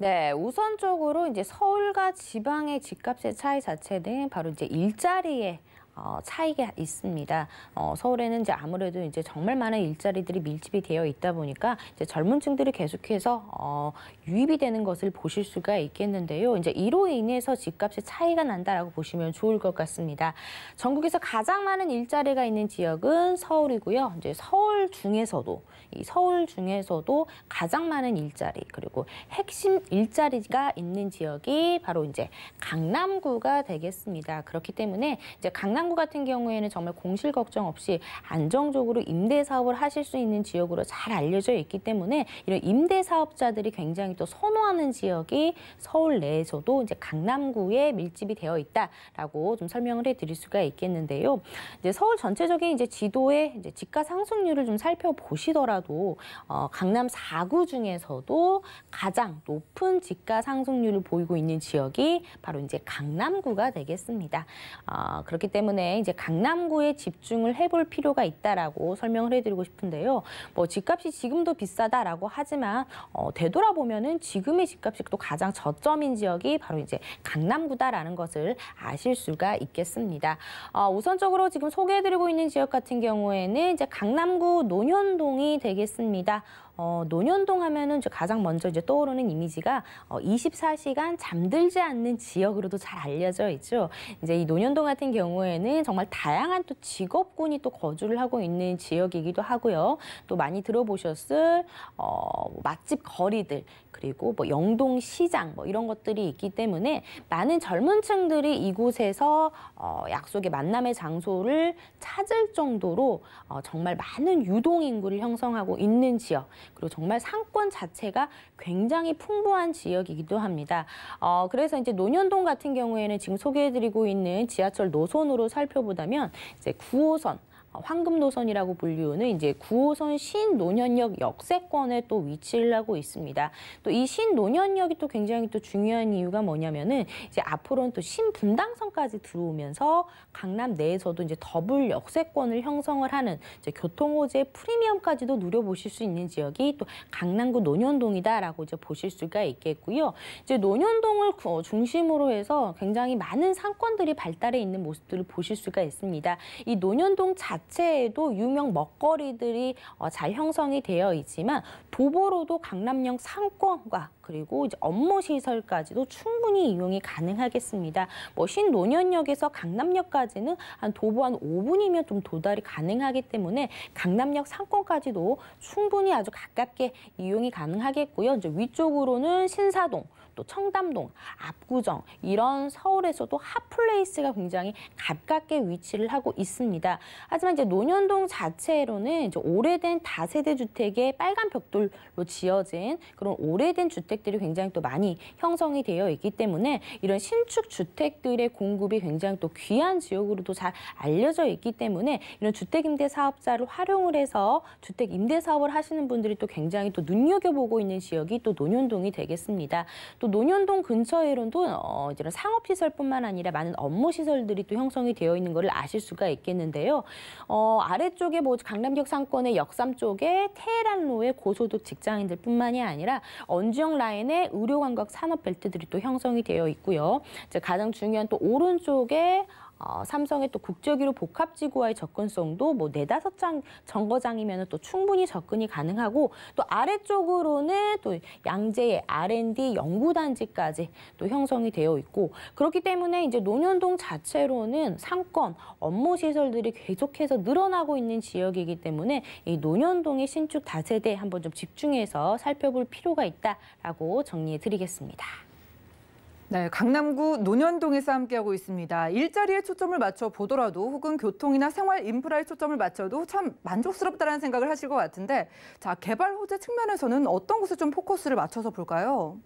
네, 우선적으로 이제 서울과 지방의 집값의 차이 자체는 바로 이제 일자리에 어, 차이가 있습니다. 어, 서울에는 이제 아무래도 이제 정말 많은 일자리들이 밀집이 되어 있다 보니까 이제 젊은층들이 계속해서 어, 유입이 되는 것을 보실 수가 있겠는데요. 이제 이로 인해서 집값의 차이가 난다라고 보시면 좋을 것 같습니다. 전국에서 가장 많은 일자리가 있는 지역은 서울이고요. 이제 서울 중에서도 이 서울 중에서도 가장 많은 일자리 그리고 핵심 일자리가 있는 지역이 바로 이제 강남구가 되겠습니다. 그렇기 때문에 이제 강남 의정부 같은 경우에는 정말 공실 걱정 없이 안정적으로 임대 사업을 하실 수 있는 지역으로 잘 알려져 있기 때문에 이런 임대 사업자들이 굉장히 또 선호하는 지역이 서울 내에서도 이제 강남구에 밀집이 되어 있다라고 좀 설명을 해드릴 수가 있겠는데요. 이제 서울 전체적인 이제 지도의 이제 집가 상승률을 좀 살펴보시더라도 어, 강남 4구 중에서도 가장 높은 집가 상승률을 보이고 있는 지역이 바로 이제 강남구가 되겠습니다. 어, 그렇기 때문에 때문에 이제 강남구에 집중을 해볼 필요가 있다라고 설명을 해드리고 싶은데요. 뭐 집값이 지금도 비싸다라고 하지만 어, 되돌아보면은 지금의 집값이 또 가장 저점인 지역이 바로 이제 강남구다라는 것을 아실 수가 있겠습니다. 어, 우선적으로 지금 소개해드리고 있는 지역 같은 경우에는 이제 강남구 논현동이 되겠습니다. 어, 논현동 하면은 이 가장 먼저 이제 떠오르는 이미지가 어, 24시간 잠들지 않는 지역으로도 잘 알려져 있죠. 이제 이 논현동 같은 경우에는 정말 다양한 또 직업군이 또 거주를 하고 있는 지역이기도 하고요. 또 많이 들어보셨을 어, 맛집 거리들 그리고 뭐 영동 시장 뭐 이런 것들이 있기 때문에 많은 젊은 층들이 이곳에서 어, 약속의 만남의 장소를 찾을 정도로 어, 정말 많은 유동 인구를 형성하고 있는 지역 그리고 정말 상권 자체가 굉장히 풍부한 지역이기도 합니다. 어, 그래서 이제 논현동 같은 경우에는 지금 소개해드리고 있는 지하철 노선으로 살펴보다면 이제 9호선 황금노선이라고 불리우는 이제 9호선 신노년역 역세권에 또 위치를 하고 있습니다. 또 이 신노년역이 또 굉장히 또 중요한 이유가 뭐냐면은 이제 앞으로는 또 신분당선까지 들어오면서 강남 내에서도 이제 더블 역세권을 형성을 하는 이제 교통호재 프리미엄까지도 누려보실 수 있는 지역이 또 강남구 논현동이다라고 이제 보실 수가 있겠고요. 이제 논현동을 어, 중심으로 해서 굉장히 많은 상권들이 발달해 있는 모습들을 보실 수가 있습니다. 이 논현동 자 자체에도 유명 먹거리들이 어, 잘 형성이 되어 있지만 도보로도 강남역 상권과 그리고 업무 시설까지도 충분히 이용이 가능하겠습니다. 뭐 신논현역에서 강남역까지는 한 도보 한 5분이면 좀 도달이 가능하기 때문에 강남역 상권까지도 충분히 아주 가깝게 이용이 가능하겠고요. 이제 위쪽으로는 신사동 또 청담동, 압구정 이런 서울에서도 핫플레이스가 굉장히 가깝게 위치를 하고 있습니다. 하지만 이제 논현동 자체로는 이제 오래된 다세대 주택의 빨간 벽돌로 지어진 그런 오래된 주택들이 굉장히 또 많이 형성이 되어 있기 때문에 이런 신축 주택들의 공급이 굉장히 또 귀한 지역으로도 잘 알려져 있기 때문에 이런 주택임대 사업자를 활용을 해서 주택임대 사업을 하시는 분들이 또 굉장히 또 눈여겨보고 있는 지역이 또 논현동이 되겠습니다. 또 논현동 근처 이론도 어, 이런 상업시설뿐만 아니라 많은 업무시설들이 또 형성이 되어 있는 것을 아실 수가 있겠는데요. 어, 아래쪽에 뭐 강남역 상권의 역삼 쪽에 테헤란로의 고소득 직장인들뿐만이 아니라 언지형 라인의 의료관광 산업벨트들이 또 형성이 되어 있고요. 이제 가장 중요한 또 오른쪽에 어, 삼성의 또국적기로 복합지구와의 접근성도 뭐 네다섯 장 정거장이면 또 충분히 접근이 가능하고 또 아래쪽으로는 또 양재의 R&D 연구단지까지 또 형성이 되어 있고 그렇기 때문에 이제 논현동 자체로는 상권 업무 시설들이 계속해서 늘어나고 있는 지역이기 때문에 이 논현동의 신축 다세대 한번 좀 집중해서 살펴볼 필요가 있다라고 정리해 드리겠습니다. 네, 강남구 논현동에서 함께하고 있습니다. 일자리에 초점을 맞춰 보더라도 혹은 교통이나 생활 인프라에 초점을 맞춰도 참 만족스럽다는 생각을 하실 것 같은데 자 개발 호재 측면에서는 어떤 곳에 좀 포커스를 맞춰서 볼까요?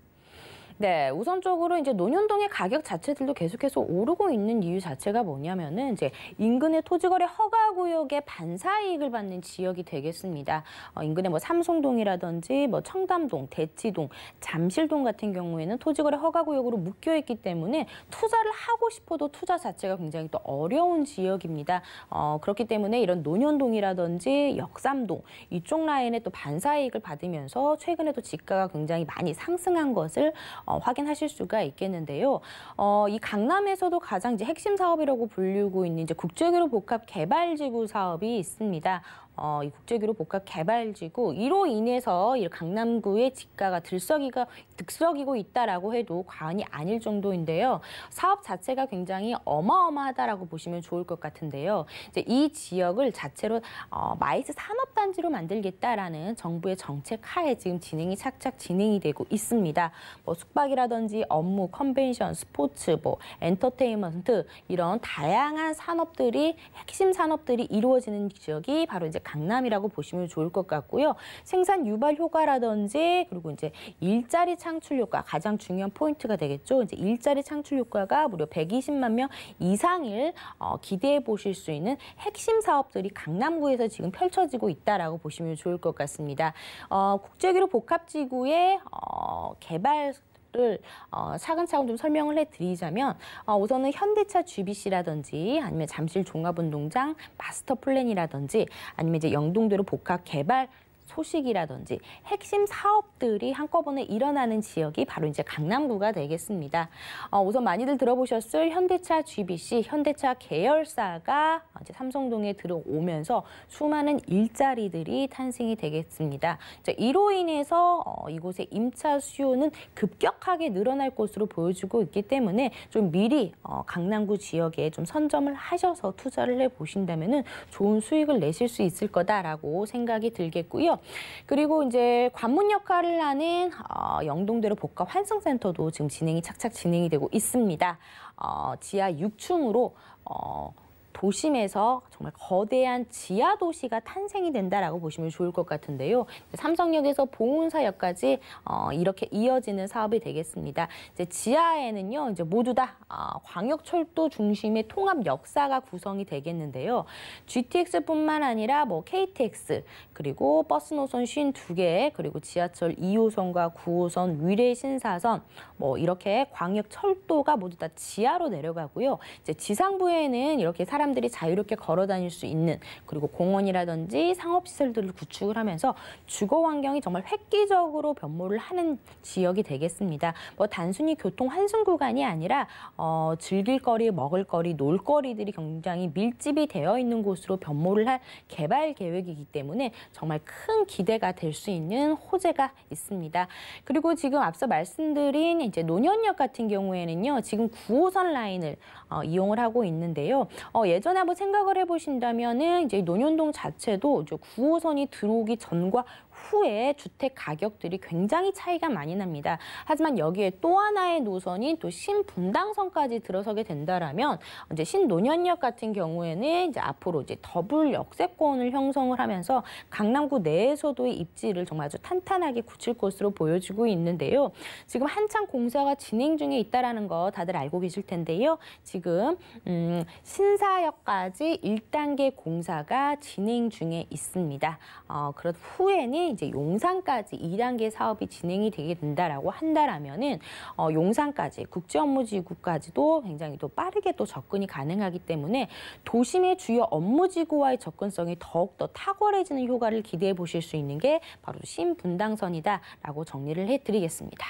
네, 우선적으로 이제 논현동의 가격 자체들도 계속해서 오르고 있는 이유 자체가 뭐냐면은 이제 인근의 토지거래 허가 구역에 반사 이익을 받는 지역이 되겠습니다. 어, 인근의 뭐삼송동이라든지뭐 청담동, 대치동, 잠실동 같은 경우에는 토지거래 허가 구역으로 묶여 있기 때문에 투자를 하고 싶어도 투자 자체가 굉장히 또 어려운 지역입니다. 어, 그렇기 때문에 이런 논현동이라든지 역삼동 이쪽 라인에 또 반사 이익을 받으면서 최근에도 집가가 굉장히 많이 상승한 것을 어, 확인하실 수가 있겠는데요. 어, 이 강남에서도 가장 이제 핵심 사업이라고 불리고 있는 이제 국제교류 복합 개발지구 사업이 있습니다. 어, 이국제기류 복합 개발지구 이로 인해서 이 강남구의 집가가 들썩이가 득썩이고 있다라고 해도 과언이 아닐 정도인데요. 사업 자체가 굉장히 어마어마하다라고 보시면 좋을 것 같은데요. 이제 이 지역을 자체로 어, 마이스 산업단지로 만들겠다라는 정부의 정책 하에 지금 진행이 착착 진행이 되고 있습니다. 뭐 숙박이라든지 업무, 컨벤션, 스포츠, 뭐 엔터테인먼트 이런 다양한 산업들이 핵심 산업들이 이루어지는 지역이 바로 이제 강남이라고 보시면 좋을 것 같고요. 생산 유발 효과라든지 그리고 이제 일자리 창출 효과 가장 중요한 포인트가 되겠죠. 이제 일자리 창출 효과가 무려 120만 명 이상을 어, 기대해 보실 수 있는 핵심 사업들이 강남구에서 지금 펼쳐지고 있다라고 보시면 좋을 것 같습니다. 어, 국제기로 복합지구의 어, 개발 것들 어, 차근차근 좀 설명을 해드리자면 어, 우선은 현대차 GBC라든지 아니면 잠실 종합운동장 마스터 플랜이라든지 아니면 이제 영동대로 복합 개발 소식이라든지 핵심 사업들이 한꺼번에 일어나는 지역이 바로 이제 강남구가 되겠습니다. 어, 우선 많이들 들어보셨을 현대차 GBC, 현대차 계열사가 이제 삼성동에 들어오면서 수많은 일자리들이 탄생이 되겠습니다. 자, 이로 인해서 어, 이곳의 임차 수요는 급격하게 늘어날 것으로 보여지고 있기 때문에 좀 미리 어, 강남구 지역에 좀 선점을 하셔서 투자를 해보신다면 좋은 수익을 내실 수 있을 거다라고 생각이 들겠고요. 있고요. 그리고 이제 관문 역할을 하는 어, 영동대로 복합 환승센터도 지금 진행이 착착 진행이 되고 있습니다. 어, 지하 6층으로 어, 도심에서 정말 거대한 지하 도시가 탄생이 된다라고 보시면 좋을 것 같은데요. 삼성역에서 봉운사역까지 어, 이렇게 이어지는 사업이 되겠습니다. 이제 지하에는요, 이제 모두 다 어, 광역철도 중심의 통합 역사가 구성이 되겠는데요. GTX뿐만 아니라 뭐 KTX 그리고 버스 노선 52개 그리고 지하철 2호선과 9호선 위례 신사선 뭐 이렇게 광역철도가 모두 다 지하로 내려가고요. 이제 지상부에는 이렇게 사람 사람들이 자유롭게 걸어 다닐 수 있는 그리고 공원이라든지 상업시설들을 구축을 하면서 주거 환경이 정말 획기적으로 변모를 하는 지역이 되겠습니다. 뭐 단순히 교통 환승 구간이 아니라 어, 즐길 거리, 먹을 거리, 놀 거리들이 굉장히 밀집이 되어 있는 곳으로 변모를 할 개발 계획이기 때문에 정말 큰 기대가 될 수 있는 호재가 있습니다. 그리고 지금 앞서 말씀드린 이제 논현역 같은 경우에는요. 지금 9호선 라인을 어, 어, 이용을 하고 있는데요. 어, 예전에 한번 생각을 해보신다면 이제 논현동 자체도 9호선이 들어오기 전과 후에 주택 가격들이 굉장히 차이가 많이 납니다. 하지만 여기에 또 하나의 노선인 또 신분당선까지 들어서게 된다라면 이제 신노년역 같은 경우에는 이제 앞으로 이제 더블 역세권을 형성을 하면서 강남구 내에서도 입지를 정말 아주 탄탄하게 굳힐 것으로 보여지고 있는데요. 지금 한창 공사가 진행 중에 있다라는 거 다들 알고 계실 텐데요. 지금 음, 신사역까지 1단계 공사가 진행 중에 있습니다. 어, 그런 후에는 이제 용산까지 2단계 사업이 진행이 되게 된다라고 한다라면은 어, 용산까지 국제 업무 지구까지도 굉장히 또 빠르게 또 접근이 가능하기 때문에 도심의 주요 업무 지구와의 접근성이 더욱 더 탁월해지는 효과를 기대해 보실 수 있는 게 바로 신분당선이다라고 정리를 해 드리겠습니다.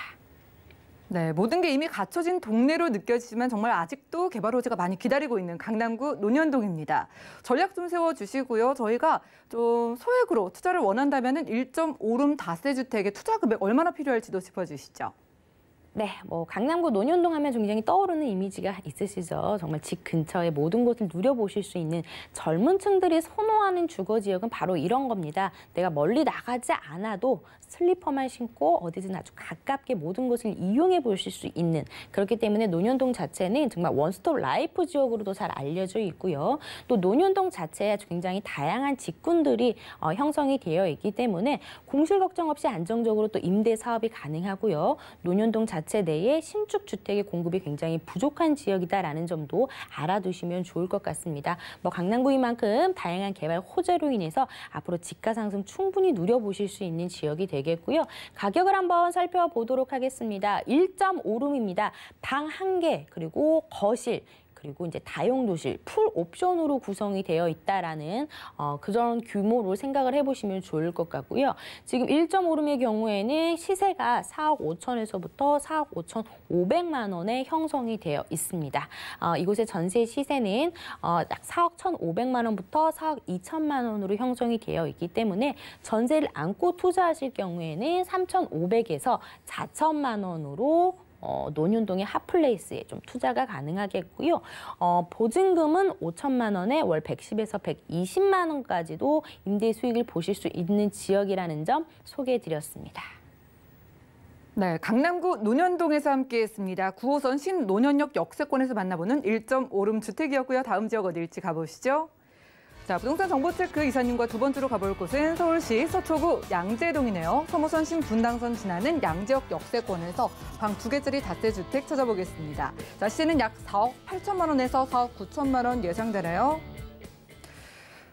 네, 모든 게 이미 갖춰진 동네로 느껴지지만 정말 아직도 개발 호재가 많이 기다리고 있는 강남구 논현동입니다. 전략 좀 세워주시고요. 저희가 좀 소액으로 투자를 원한다면 1.5룸 다세 주택의 투자 금액 얼마나 필요할지도 짚어주시죠. 네, 뭐 강남구 논현동 하면 굉장히 떠오르는 이미지가 있으시죠. 정말 집 근처의 모든 것을 누려보실 수 있는 젊은 층들이 선호하는 주거 지역은 바로 이런 겁니다. 내가 멀리 나가지 않아도 슬리퍼만 신고 어디든 아주 가깝게 모든 곳을 이용해 보실 수 있는 그렇기 때문에 논현동 자체는 정말 원스톱 라이프 지역으로도 잘 알려져 있고요. 또 논현동 자체에 굉장히 다양한 직군들이 어, 형성이 되어 있기 때문에 공실 걱정 없이 안정적으로 또 임대 사업이 가능하고요. 논현동 자체 내에 신축 주택의 공급이 굉장히 부족한 지역이다라는 점도 알아두시면 좋을 것 같습니다. 뭐 강남구이만큼 다양한 개발 호재로 인해서 앞으로 집가 상승 충분히 누려보실 수 있는 지역이 되겠습니다. 되겠고요. 가격을 한번 살펴보도록 하겠습니다. 1.5룸입니다. 방 한 개 그리고 거실 그리고 이제 다용 도실 풀 옵션으로 구성이 되어 있다라는 어, 그런 규모로 생각을 해보시면 좋을 것 같고요. 지금 1.5룸의 경우에는 시세가 4억 5천에서부터 4억 5천 5백만 원에 형성이 되어 있습니다. 어, 이곳의 전세 시세는 어, 약 4억 1 5백만 원부터 4억 2천만 원으로 형성이 되어 있기 때문에 전세를 안고 투자하실 경우에는 3,500에서 4천만 원으로 어, 논현동의 핫플레이스에 좀 투자가 가능하겠고요. 어, 보증금은 5천만 원에 월 110에서 120만 원까지도 임대 수익을 보실 수 있는 지역이라는 점 소개해드렸습니다. 네, 강남구 논현동에서 함께했습니다. 9호선 신논현역 역세권에서 만나보는 1.5룸 주택이었고요. 다음 지역 어디일지 가보시죠. 자, 부동산 정보체크 이사님과 두 번째로 가볼 곳은 서울시 서초구 양재동이네요. 서무선 신분당선 지나는 양재역 역세권에서 방 두 개짜리 다세주택 찾아보겠습니다. 자, 시는 약 4억 8천만 원에서 4억 9천만 원 예상되나요?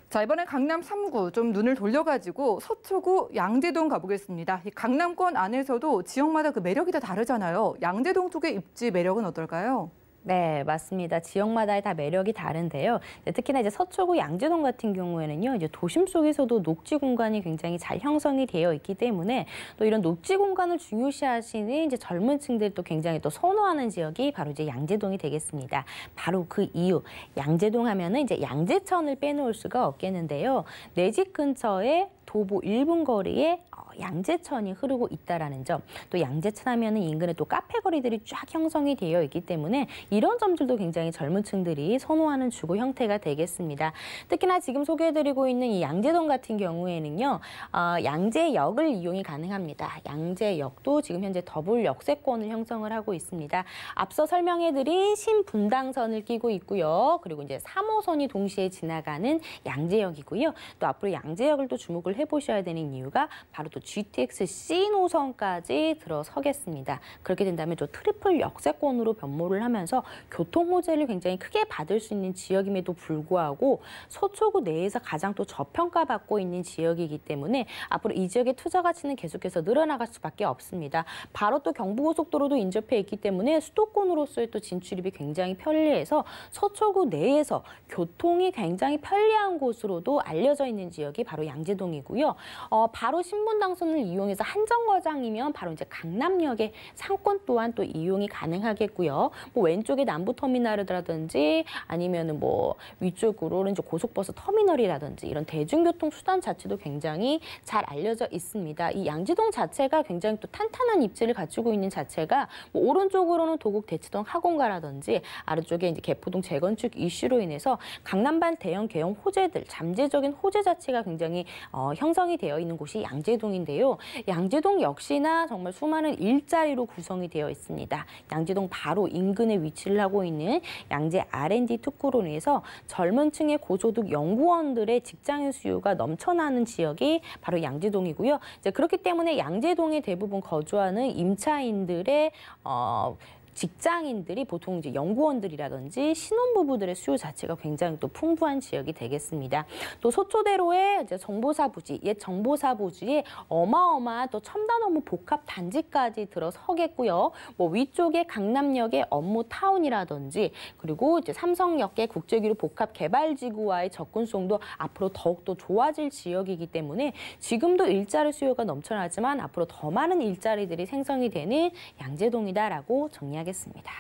자, 이번에 강남 3구 좀 눈을 돌려가지고 서초구 양재동 가보겠습니다. 이 강남권 안에서도 지역마다 그 매력이 다 다르잖아요. 양재동 쪽의 입지 매력은 어떨까요? 네, 맞습니다. 지역마다의 다 매력이 다른데요. 네, 특히나 이제 서초구 양재동 같은 경우에는요, 이제 도심 속에서도 녹지 공간이 굉장히 잘 형성이 되어 있기 때문에 또 이런 녹지 공간을 중요시하시는 이제 젊은 층들 또 굉장히 또 선호하는 지역이 바로 이제 양재동이 되겠습니다. 바로 그 이유, 양재동 하면은 이제 양재천을 빼놓을 수가 없겠는데요. 내 집 근처에 도보 1분 거리에 양재천이 흐르고 있다라는 점, 또 양재천 하면은 인근에 또 카페 거리들이 쫙 형성이 되어 있기 때문에 이런 점들도 굉장히 젊은 층들이 선호하는 주거 형태가 되겠습니다. 특히나 지금 소개해드리고 있는 이 양재동 같은 경우에는요, 어, 양재역을 이용이 가능합니다. 양재역도 지금 현재 더블 역세권을 형성을 하고 있습니다. 앞서 설명해드린 신분당선을 끼고 있고요. 그리고 이제 3호선이 동시에 지나가는 양재역이고요. 또 앞으로 양재역을 또 주목을 해보셔야 되는 이유가 바로 또 GTX C 노선까지 들어서겠습니다. 그렇게 된다면 또 트리플 역세권으로 변모를 하면서 교통 호재를 굉장히 크게 받을 수 있는 지역임에도 불구하고 서초구 내에서 가장 또 저평가받고 있는 지역이기 때문에 앞으로 이 지역의 투자 가치는 계속해서 늘어나갈 수밖에 없습니다. 바로 또 경부고속도로도 인접해 있기 때문에 수도권으로서의 또 진출입이 굉장히 편리해서 서초구 내에서 교통이 굉장히 편리한 곳으로도 알려져 있는 지역이 바로 양재동이고요. 어, 바로 신분당 상권상 이용해서 한정거장이면 바로 이제 강남역의 상권 또한 또 이용이 가능하겠고요. 뭐 왼쪽에 남부터미널이라든지 아니면은 뭐 위쪽으로는 이제 고속버스 터미널이라든지 이런 대중교통 수단 자체도 굉장히 잘 알려져 있습니다. 이 양지동 자체가 굉장히 또 탄탄한 입지를 갖추고 있는 자체가 뭐 오른쪽으로는 도곡 대치동 학원가라든지 아래쪽에 이제 개포동 재건축 이슈로 인해서 강남반 대형 개형 호재들 잠재적인 호재 자체가 굉장히 어, 형성이 되어 있는 곳이 양재동인. 부인데요 양재동 역시나 정말 수많은 일자리로 구성이 되어 있습니다. 양재동 바로 인근에 위치를 하고 있는 양재 R&D 특구론에서 젊은 층의 고소득 연구원들의 직장인 수요가 넘쳐나는 지역이 바로 양재동이고요. 이제 그렇기 때문에 양재동에 대부분 거주하는 임차인들의 어, 직장인들이 보통 이제 연구원들이라든지 신혼부부들의 수요 자체가 굉장히 또 풍부한 지역이 되겠습니다. 또서초대로의 이제 정보사부지, 옛 정보사부지에 어마어마한 또 첨단 업무 복합 단지까지 들어서겠고요. 뭐 위쪽에 강남역의 업무 타운이라든지 그리고 이제 삼성역의 국제기류 복합 개발지구와의 접근성도 앞으로 더욱 더 좋아질 지역이기 때문에 지금도 일자리 수요가 넘쳐나지만 앞으로 더 많은 일자리들이 생성이 되는 양재동이다라고 정리합니다. 정리하겠습니다.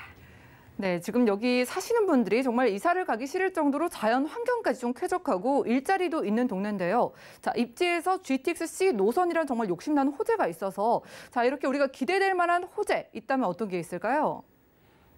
네, 지금 여기 사시는 분들이 정말 이사를 가기 싫을 정도로 자연 환경까지 좀 쾌적하고 일자리도 있는 동네인데요. 자, 입지에서 GTX-C 노선이란 정말 욕심나는 호재가 있어서 자, 이렇게 우리가 기대될 만한 호재 있다면 어떤 게 있을까요?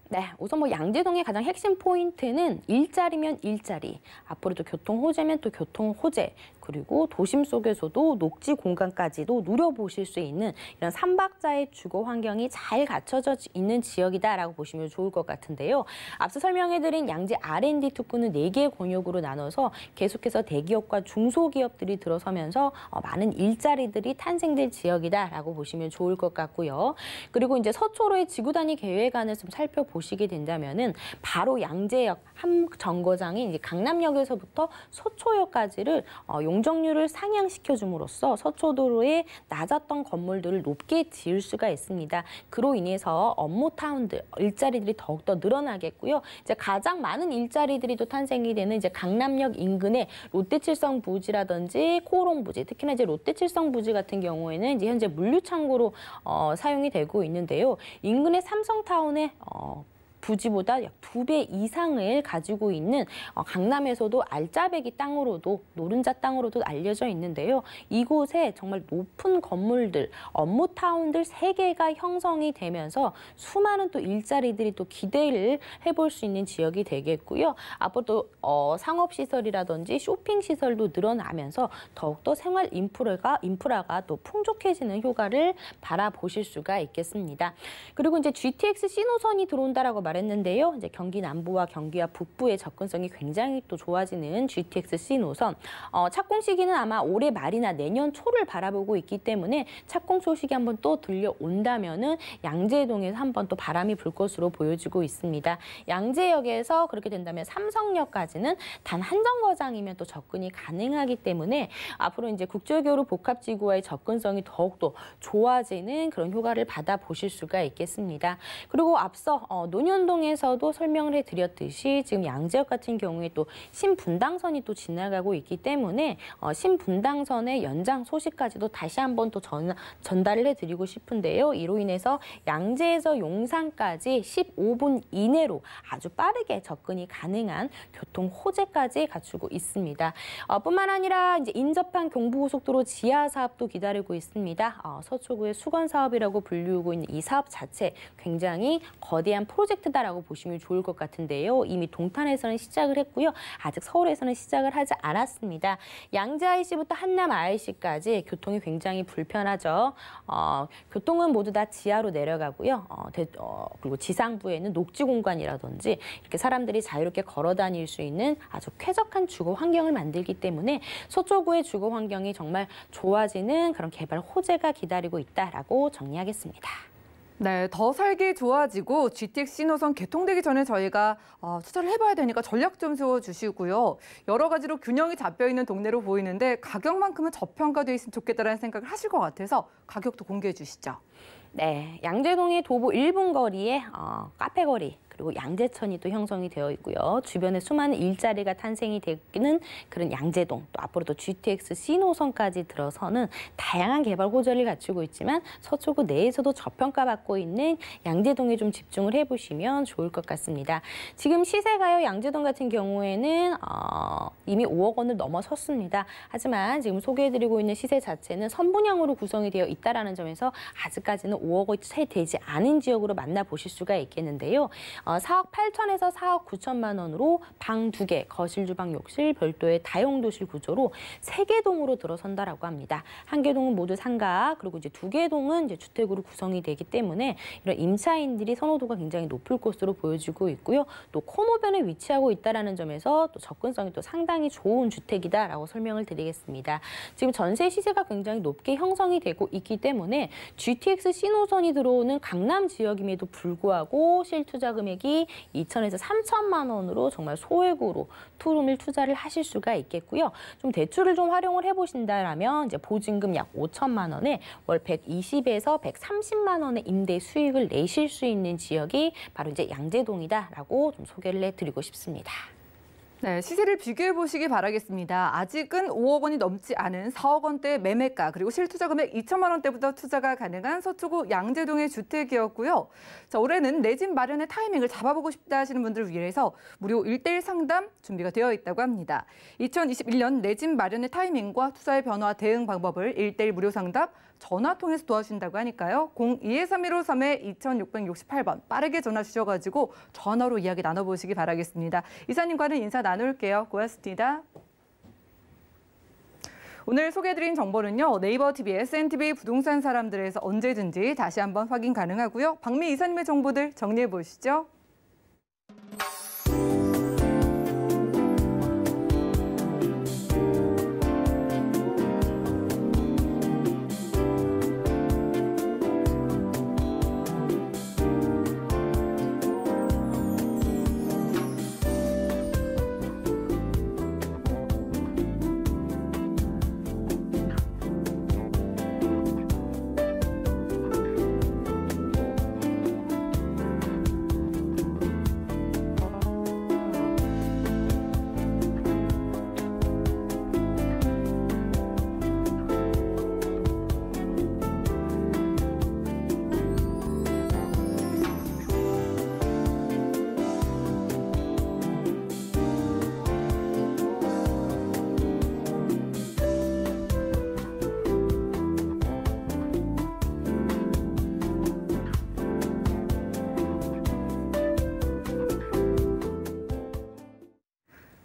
네, 우선 뭐 양재동의 가장 핵심 포인트는 일자리면 일자리, 앞으로도 교통 호재면 또 교통 호재, 그리고 도심 속에서도 녹지 공간까지도 누려보실 수 있는 이런 삼박자의 주거 환경이 잘 갖춰져 있는 지역이다라고 보시면 좋을 것 같은데요. 앞서 설명해드린 양재 R&D 특구는 4개의 권역으로 나눠서 계속해서 대기업과 중소기업들이 들어서면서 어, 많은 일자리들이 탄생될 지역이다라고 보시면 좋을 것 같고요. 그리고 이제 서초로의 지구단위 계획안을 좀 살펴보시게 된다면은 바로 양재역 한 정거장이 이제 강남역에서부터 서초역까지를 어, 용적률을 상향시켜 줌으로써 서초도로의 낮았던 건물들을 높게 지을 수가 있습니다. 그로 인해서 업무 타운들 일자리들이 더욱더 늘어나겠고요. 이제 가장 많은 일자리들이 또 탄생이 되는 이제 강남역 인근의 롯데칠성 부지라든지 코오롱 부지, 특히나 이제 롯데칠성 부지 같은 경우에는 이제 현재 물류 창고로 어, 사용이 되고 있는데요. 인근의 삼성타운의 어, 부지보다 약 두 배 이상을 가지고 있는 어, 강남에서도 알짜배기 땅으로도 노른자 땅으로도 알려져 있는데요. 이곳에 정말 높은 건물들, 업무타운들 세개가 형성이 되면서 수많은 또 일자리들이 또 기대를 해볼 수 있는 지역이 되겠고요. 앞으로 또 어, 상업시설이라든지 쇼핑시설도 늘어나면서 더욱더 생활 인프라가, 인프라가 또 풍족해지는 효과를 바라보실 수가 있겠습니다. 그리고 이제 GTX 신호선이 들어온다라고 말 말했는데요. 이제 경기 남부와 경기와 북부의 접근성이 굉장히 또 좋아지는 GTX C 노선. 어, 착공 시기는 아마 올해 말이나 내년 초를 바라보고 있기 때문에 착공 소식이 한번 또 들려온다면은 양재동에서 한번 또 바람이 불 것으로 보여지고 있습니다. 양재역에서 그렇게 된다면 삼성역까지는 단 한 정거장이면 또 접근이 가능하기 때문에 앞으로 이제 국제교류 복합지구와의 접근성이 더욱더 좋아지는 그런 효과를 받아 보실 수가 있겠습니다. 그리고 앞서 어, 노년 신촌동에서도 설명을 해드렸듯이 지금 양재역 같은 경우에 또 신분당선이 또 지나가고 있기 때문에 어, 신분당선의 연장 소식까지도 다시 한번 또 전, 전달을 해드리고 싶은데요. 이로 인해서 양재에서 용산까지 15분 이내로 아주 빠르게 접근이 가능한 교통 호재까지 갖추고 있습니다. 어, 뿐만 아니라 이제 인접한 경부고속도로 지하 사업도 기다리고 있습니다. 어, 서초구의 수건 사업이라고 불리우고 있는 이 사업 자체 굉장히 거대한 프로젝트 한다라고 보시면 좋을 것 같은데요. 이미 동탄에서는 시작을 했고요. 아직 서울에서는 시작을 하지 않았습니다. 양재 IC부터 한남 IC까지 교통이 굉장히 불편하죠. 어, 교통은 모두 다 지하로 내려가고요. 어, 대, 어, 그리고 지상부에는 녹지 공간이라든지 이렇게 사람들이 자유롭게 걸어 다닐 수 있는 아주 쾌적한 주거 환경을 만들기 때문에 서초구의 주거 환경이 정말 좋아지는 그런 개발 호재가 기다리고 있다라고 정리하겠습니다. 네, 더 살기 좋아지고 GTX 신호선 개통되기 전에 저희가 어, 투자를 해봐야 되니까 전략 좀 세워주시고요. 여러 가지로 균형이 잡혀있는 동네로 보이는데 가격만큼은 저평가되어 있으면 좋겠다라는 생각을 하실 것 같아서 가격도 공개해 주시죠. 네, 양재동의 도보 1분 거리에 어, 카페 거리 그리고 양재천이 또 형성이 되어 있고요. 주변에 수많은 일자리가 탄생이 되는 그런 양재동 또 앞으로도 GTX 신호선까지 들어서는 다양한 개발 호재를 갖추고 있지만 서초구 내에서도 저평가받고 있는 양재동에 좀 집중을 해보시면 좋을 것 같습니다. 지금 시세가요 양재동 같은 경우에는 어, 이미 5억 원을 넘어섰습니다. 하지만 지금 소개해드리고 있는 시세 자체는 선분양으로 구성이 되어 있다는 점에서 아직까지는 5억 원이 채 되지 않은 지역으로 만나보실 수가 있겠는데요. 4억 어, 8천에서 4억 9천만 원으로 방 두 개, 거실, 주방, 욕실 별도의 다용도실 구조로 3개 동으로 들어선다라고 합니다. 한 개 동은 모두 상가, 그리고 이제 두 개 동은 이제 주택으로 구성이 되기 때문에 이런 임차인들이 선호도가 굉장히 높을 것으로 보여지고 있고요. 또 코노변에 위치하고 있다는 점에서 또 접근성이 또 상당히 좋은 주택이다라고 설명을 드리겠습니다. 지금 전세 시세가 굉장히 높게 형성이 되고 있기 때문에 GTX 신호선이 들어오는 강남 지역임에도 불구하고 실투자금의 금액이 2천에서 3천만 원으로 정말 소액으로 투룸을 투자를 하실 수가 있겠고요. 좀 대출을 좀 활용을 해보신다면 이제 보증금 약 5천만 원에 월 120에서 130만 원의 임대 수익을 내실 수 있는 지역이 바로 이제 양재동이다라고 좀 소개를 해드리고 싶습니다. 네, 시세를 비교해 보시기 바라겠습니다. 아직은 5억 원이 넘지 않은 4억 원대 매매가 그리고 실투자 금액 2천만 원대부터 투자가 가능한 서초구 양재동의 주택이었고요. 자, 올해는 내 집 마련의 타이밍을 잡아보고 싶다 하시는 분들을 위해서 무료 1대1 상담 준비가 되어 있다고 합니다. 2021년 내 집 마련의 타이밍과 투자의 변화 대응 방법을 1대1 무료 상담 전화 통해서 도와주신다고 하니까요. 02-3153-2668번 빠르게 전화 주셔가지고 전화로 이야기 나눠보시기 바라겠습니다. 이사님과는 인사 나눌게요. 고맙습니다. 오늘 소개해드린 정보는요. 네이버 TV, SNTV 부동산 사람들에서 언제든지 다시 한번 확인 가능하고요. 박미 이사님의 정보들 정리해보시죠.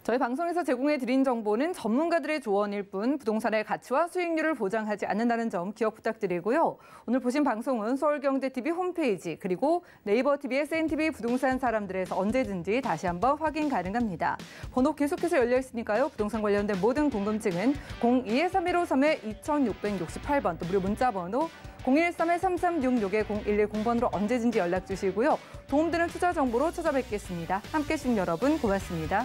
저희 방송에서 제공해 드린 정보는 전문가들의 조언일 뿐 부동산의 가치와 수익률을 보장하지 않는다는 점 기억 부탁드리고요. 오늘 보신 방송은 서울경제TV 홈페이지 그리고 네이버 TV, SNTV 부동산 사람들에서 언제든지 다시 한번 확인 가능합니다. 번호 계속해서 열려 있으니까요. 부동산 관련된 모든 궁금증은 02-3153-2668번 또 무료 문자 번호 013-3366-0110번으로 언제든지 연락 주시고요. 도움되는 투자 정보로 찾아뵙겠습니다. 함께해 주신 여러분 고맙습니다.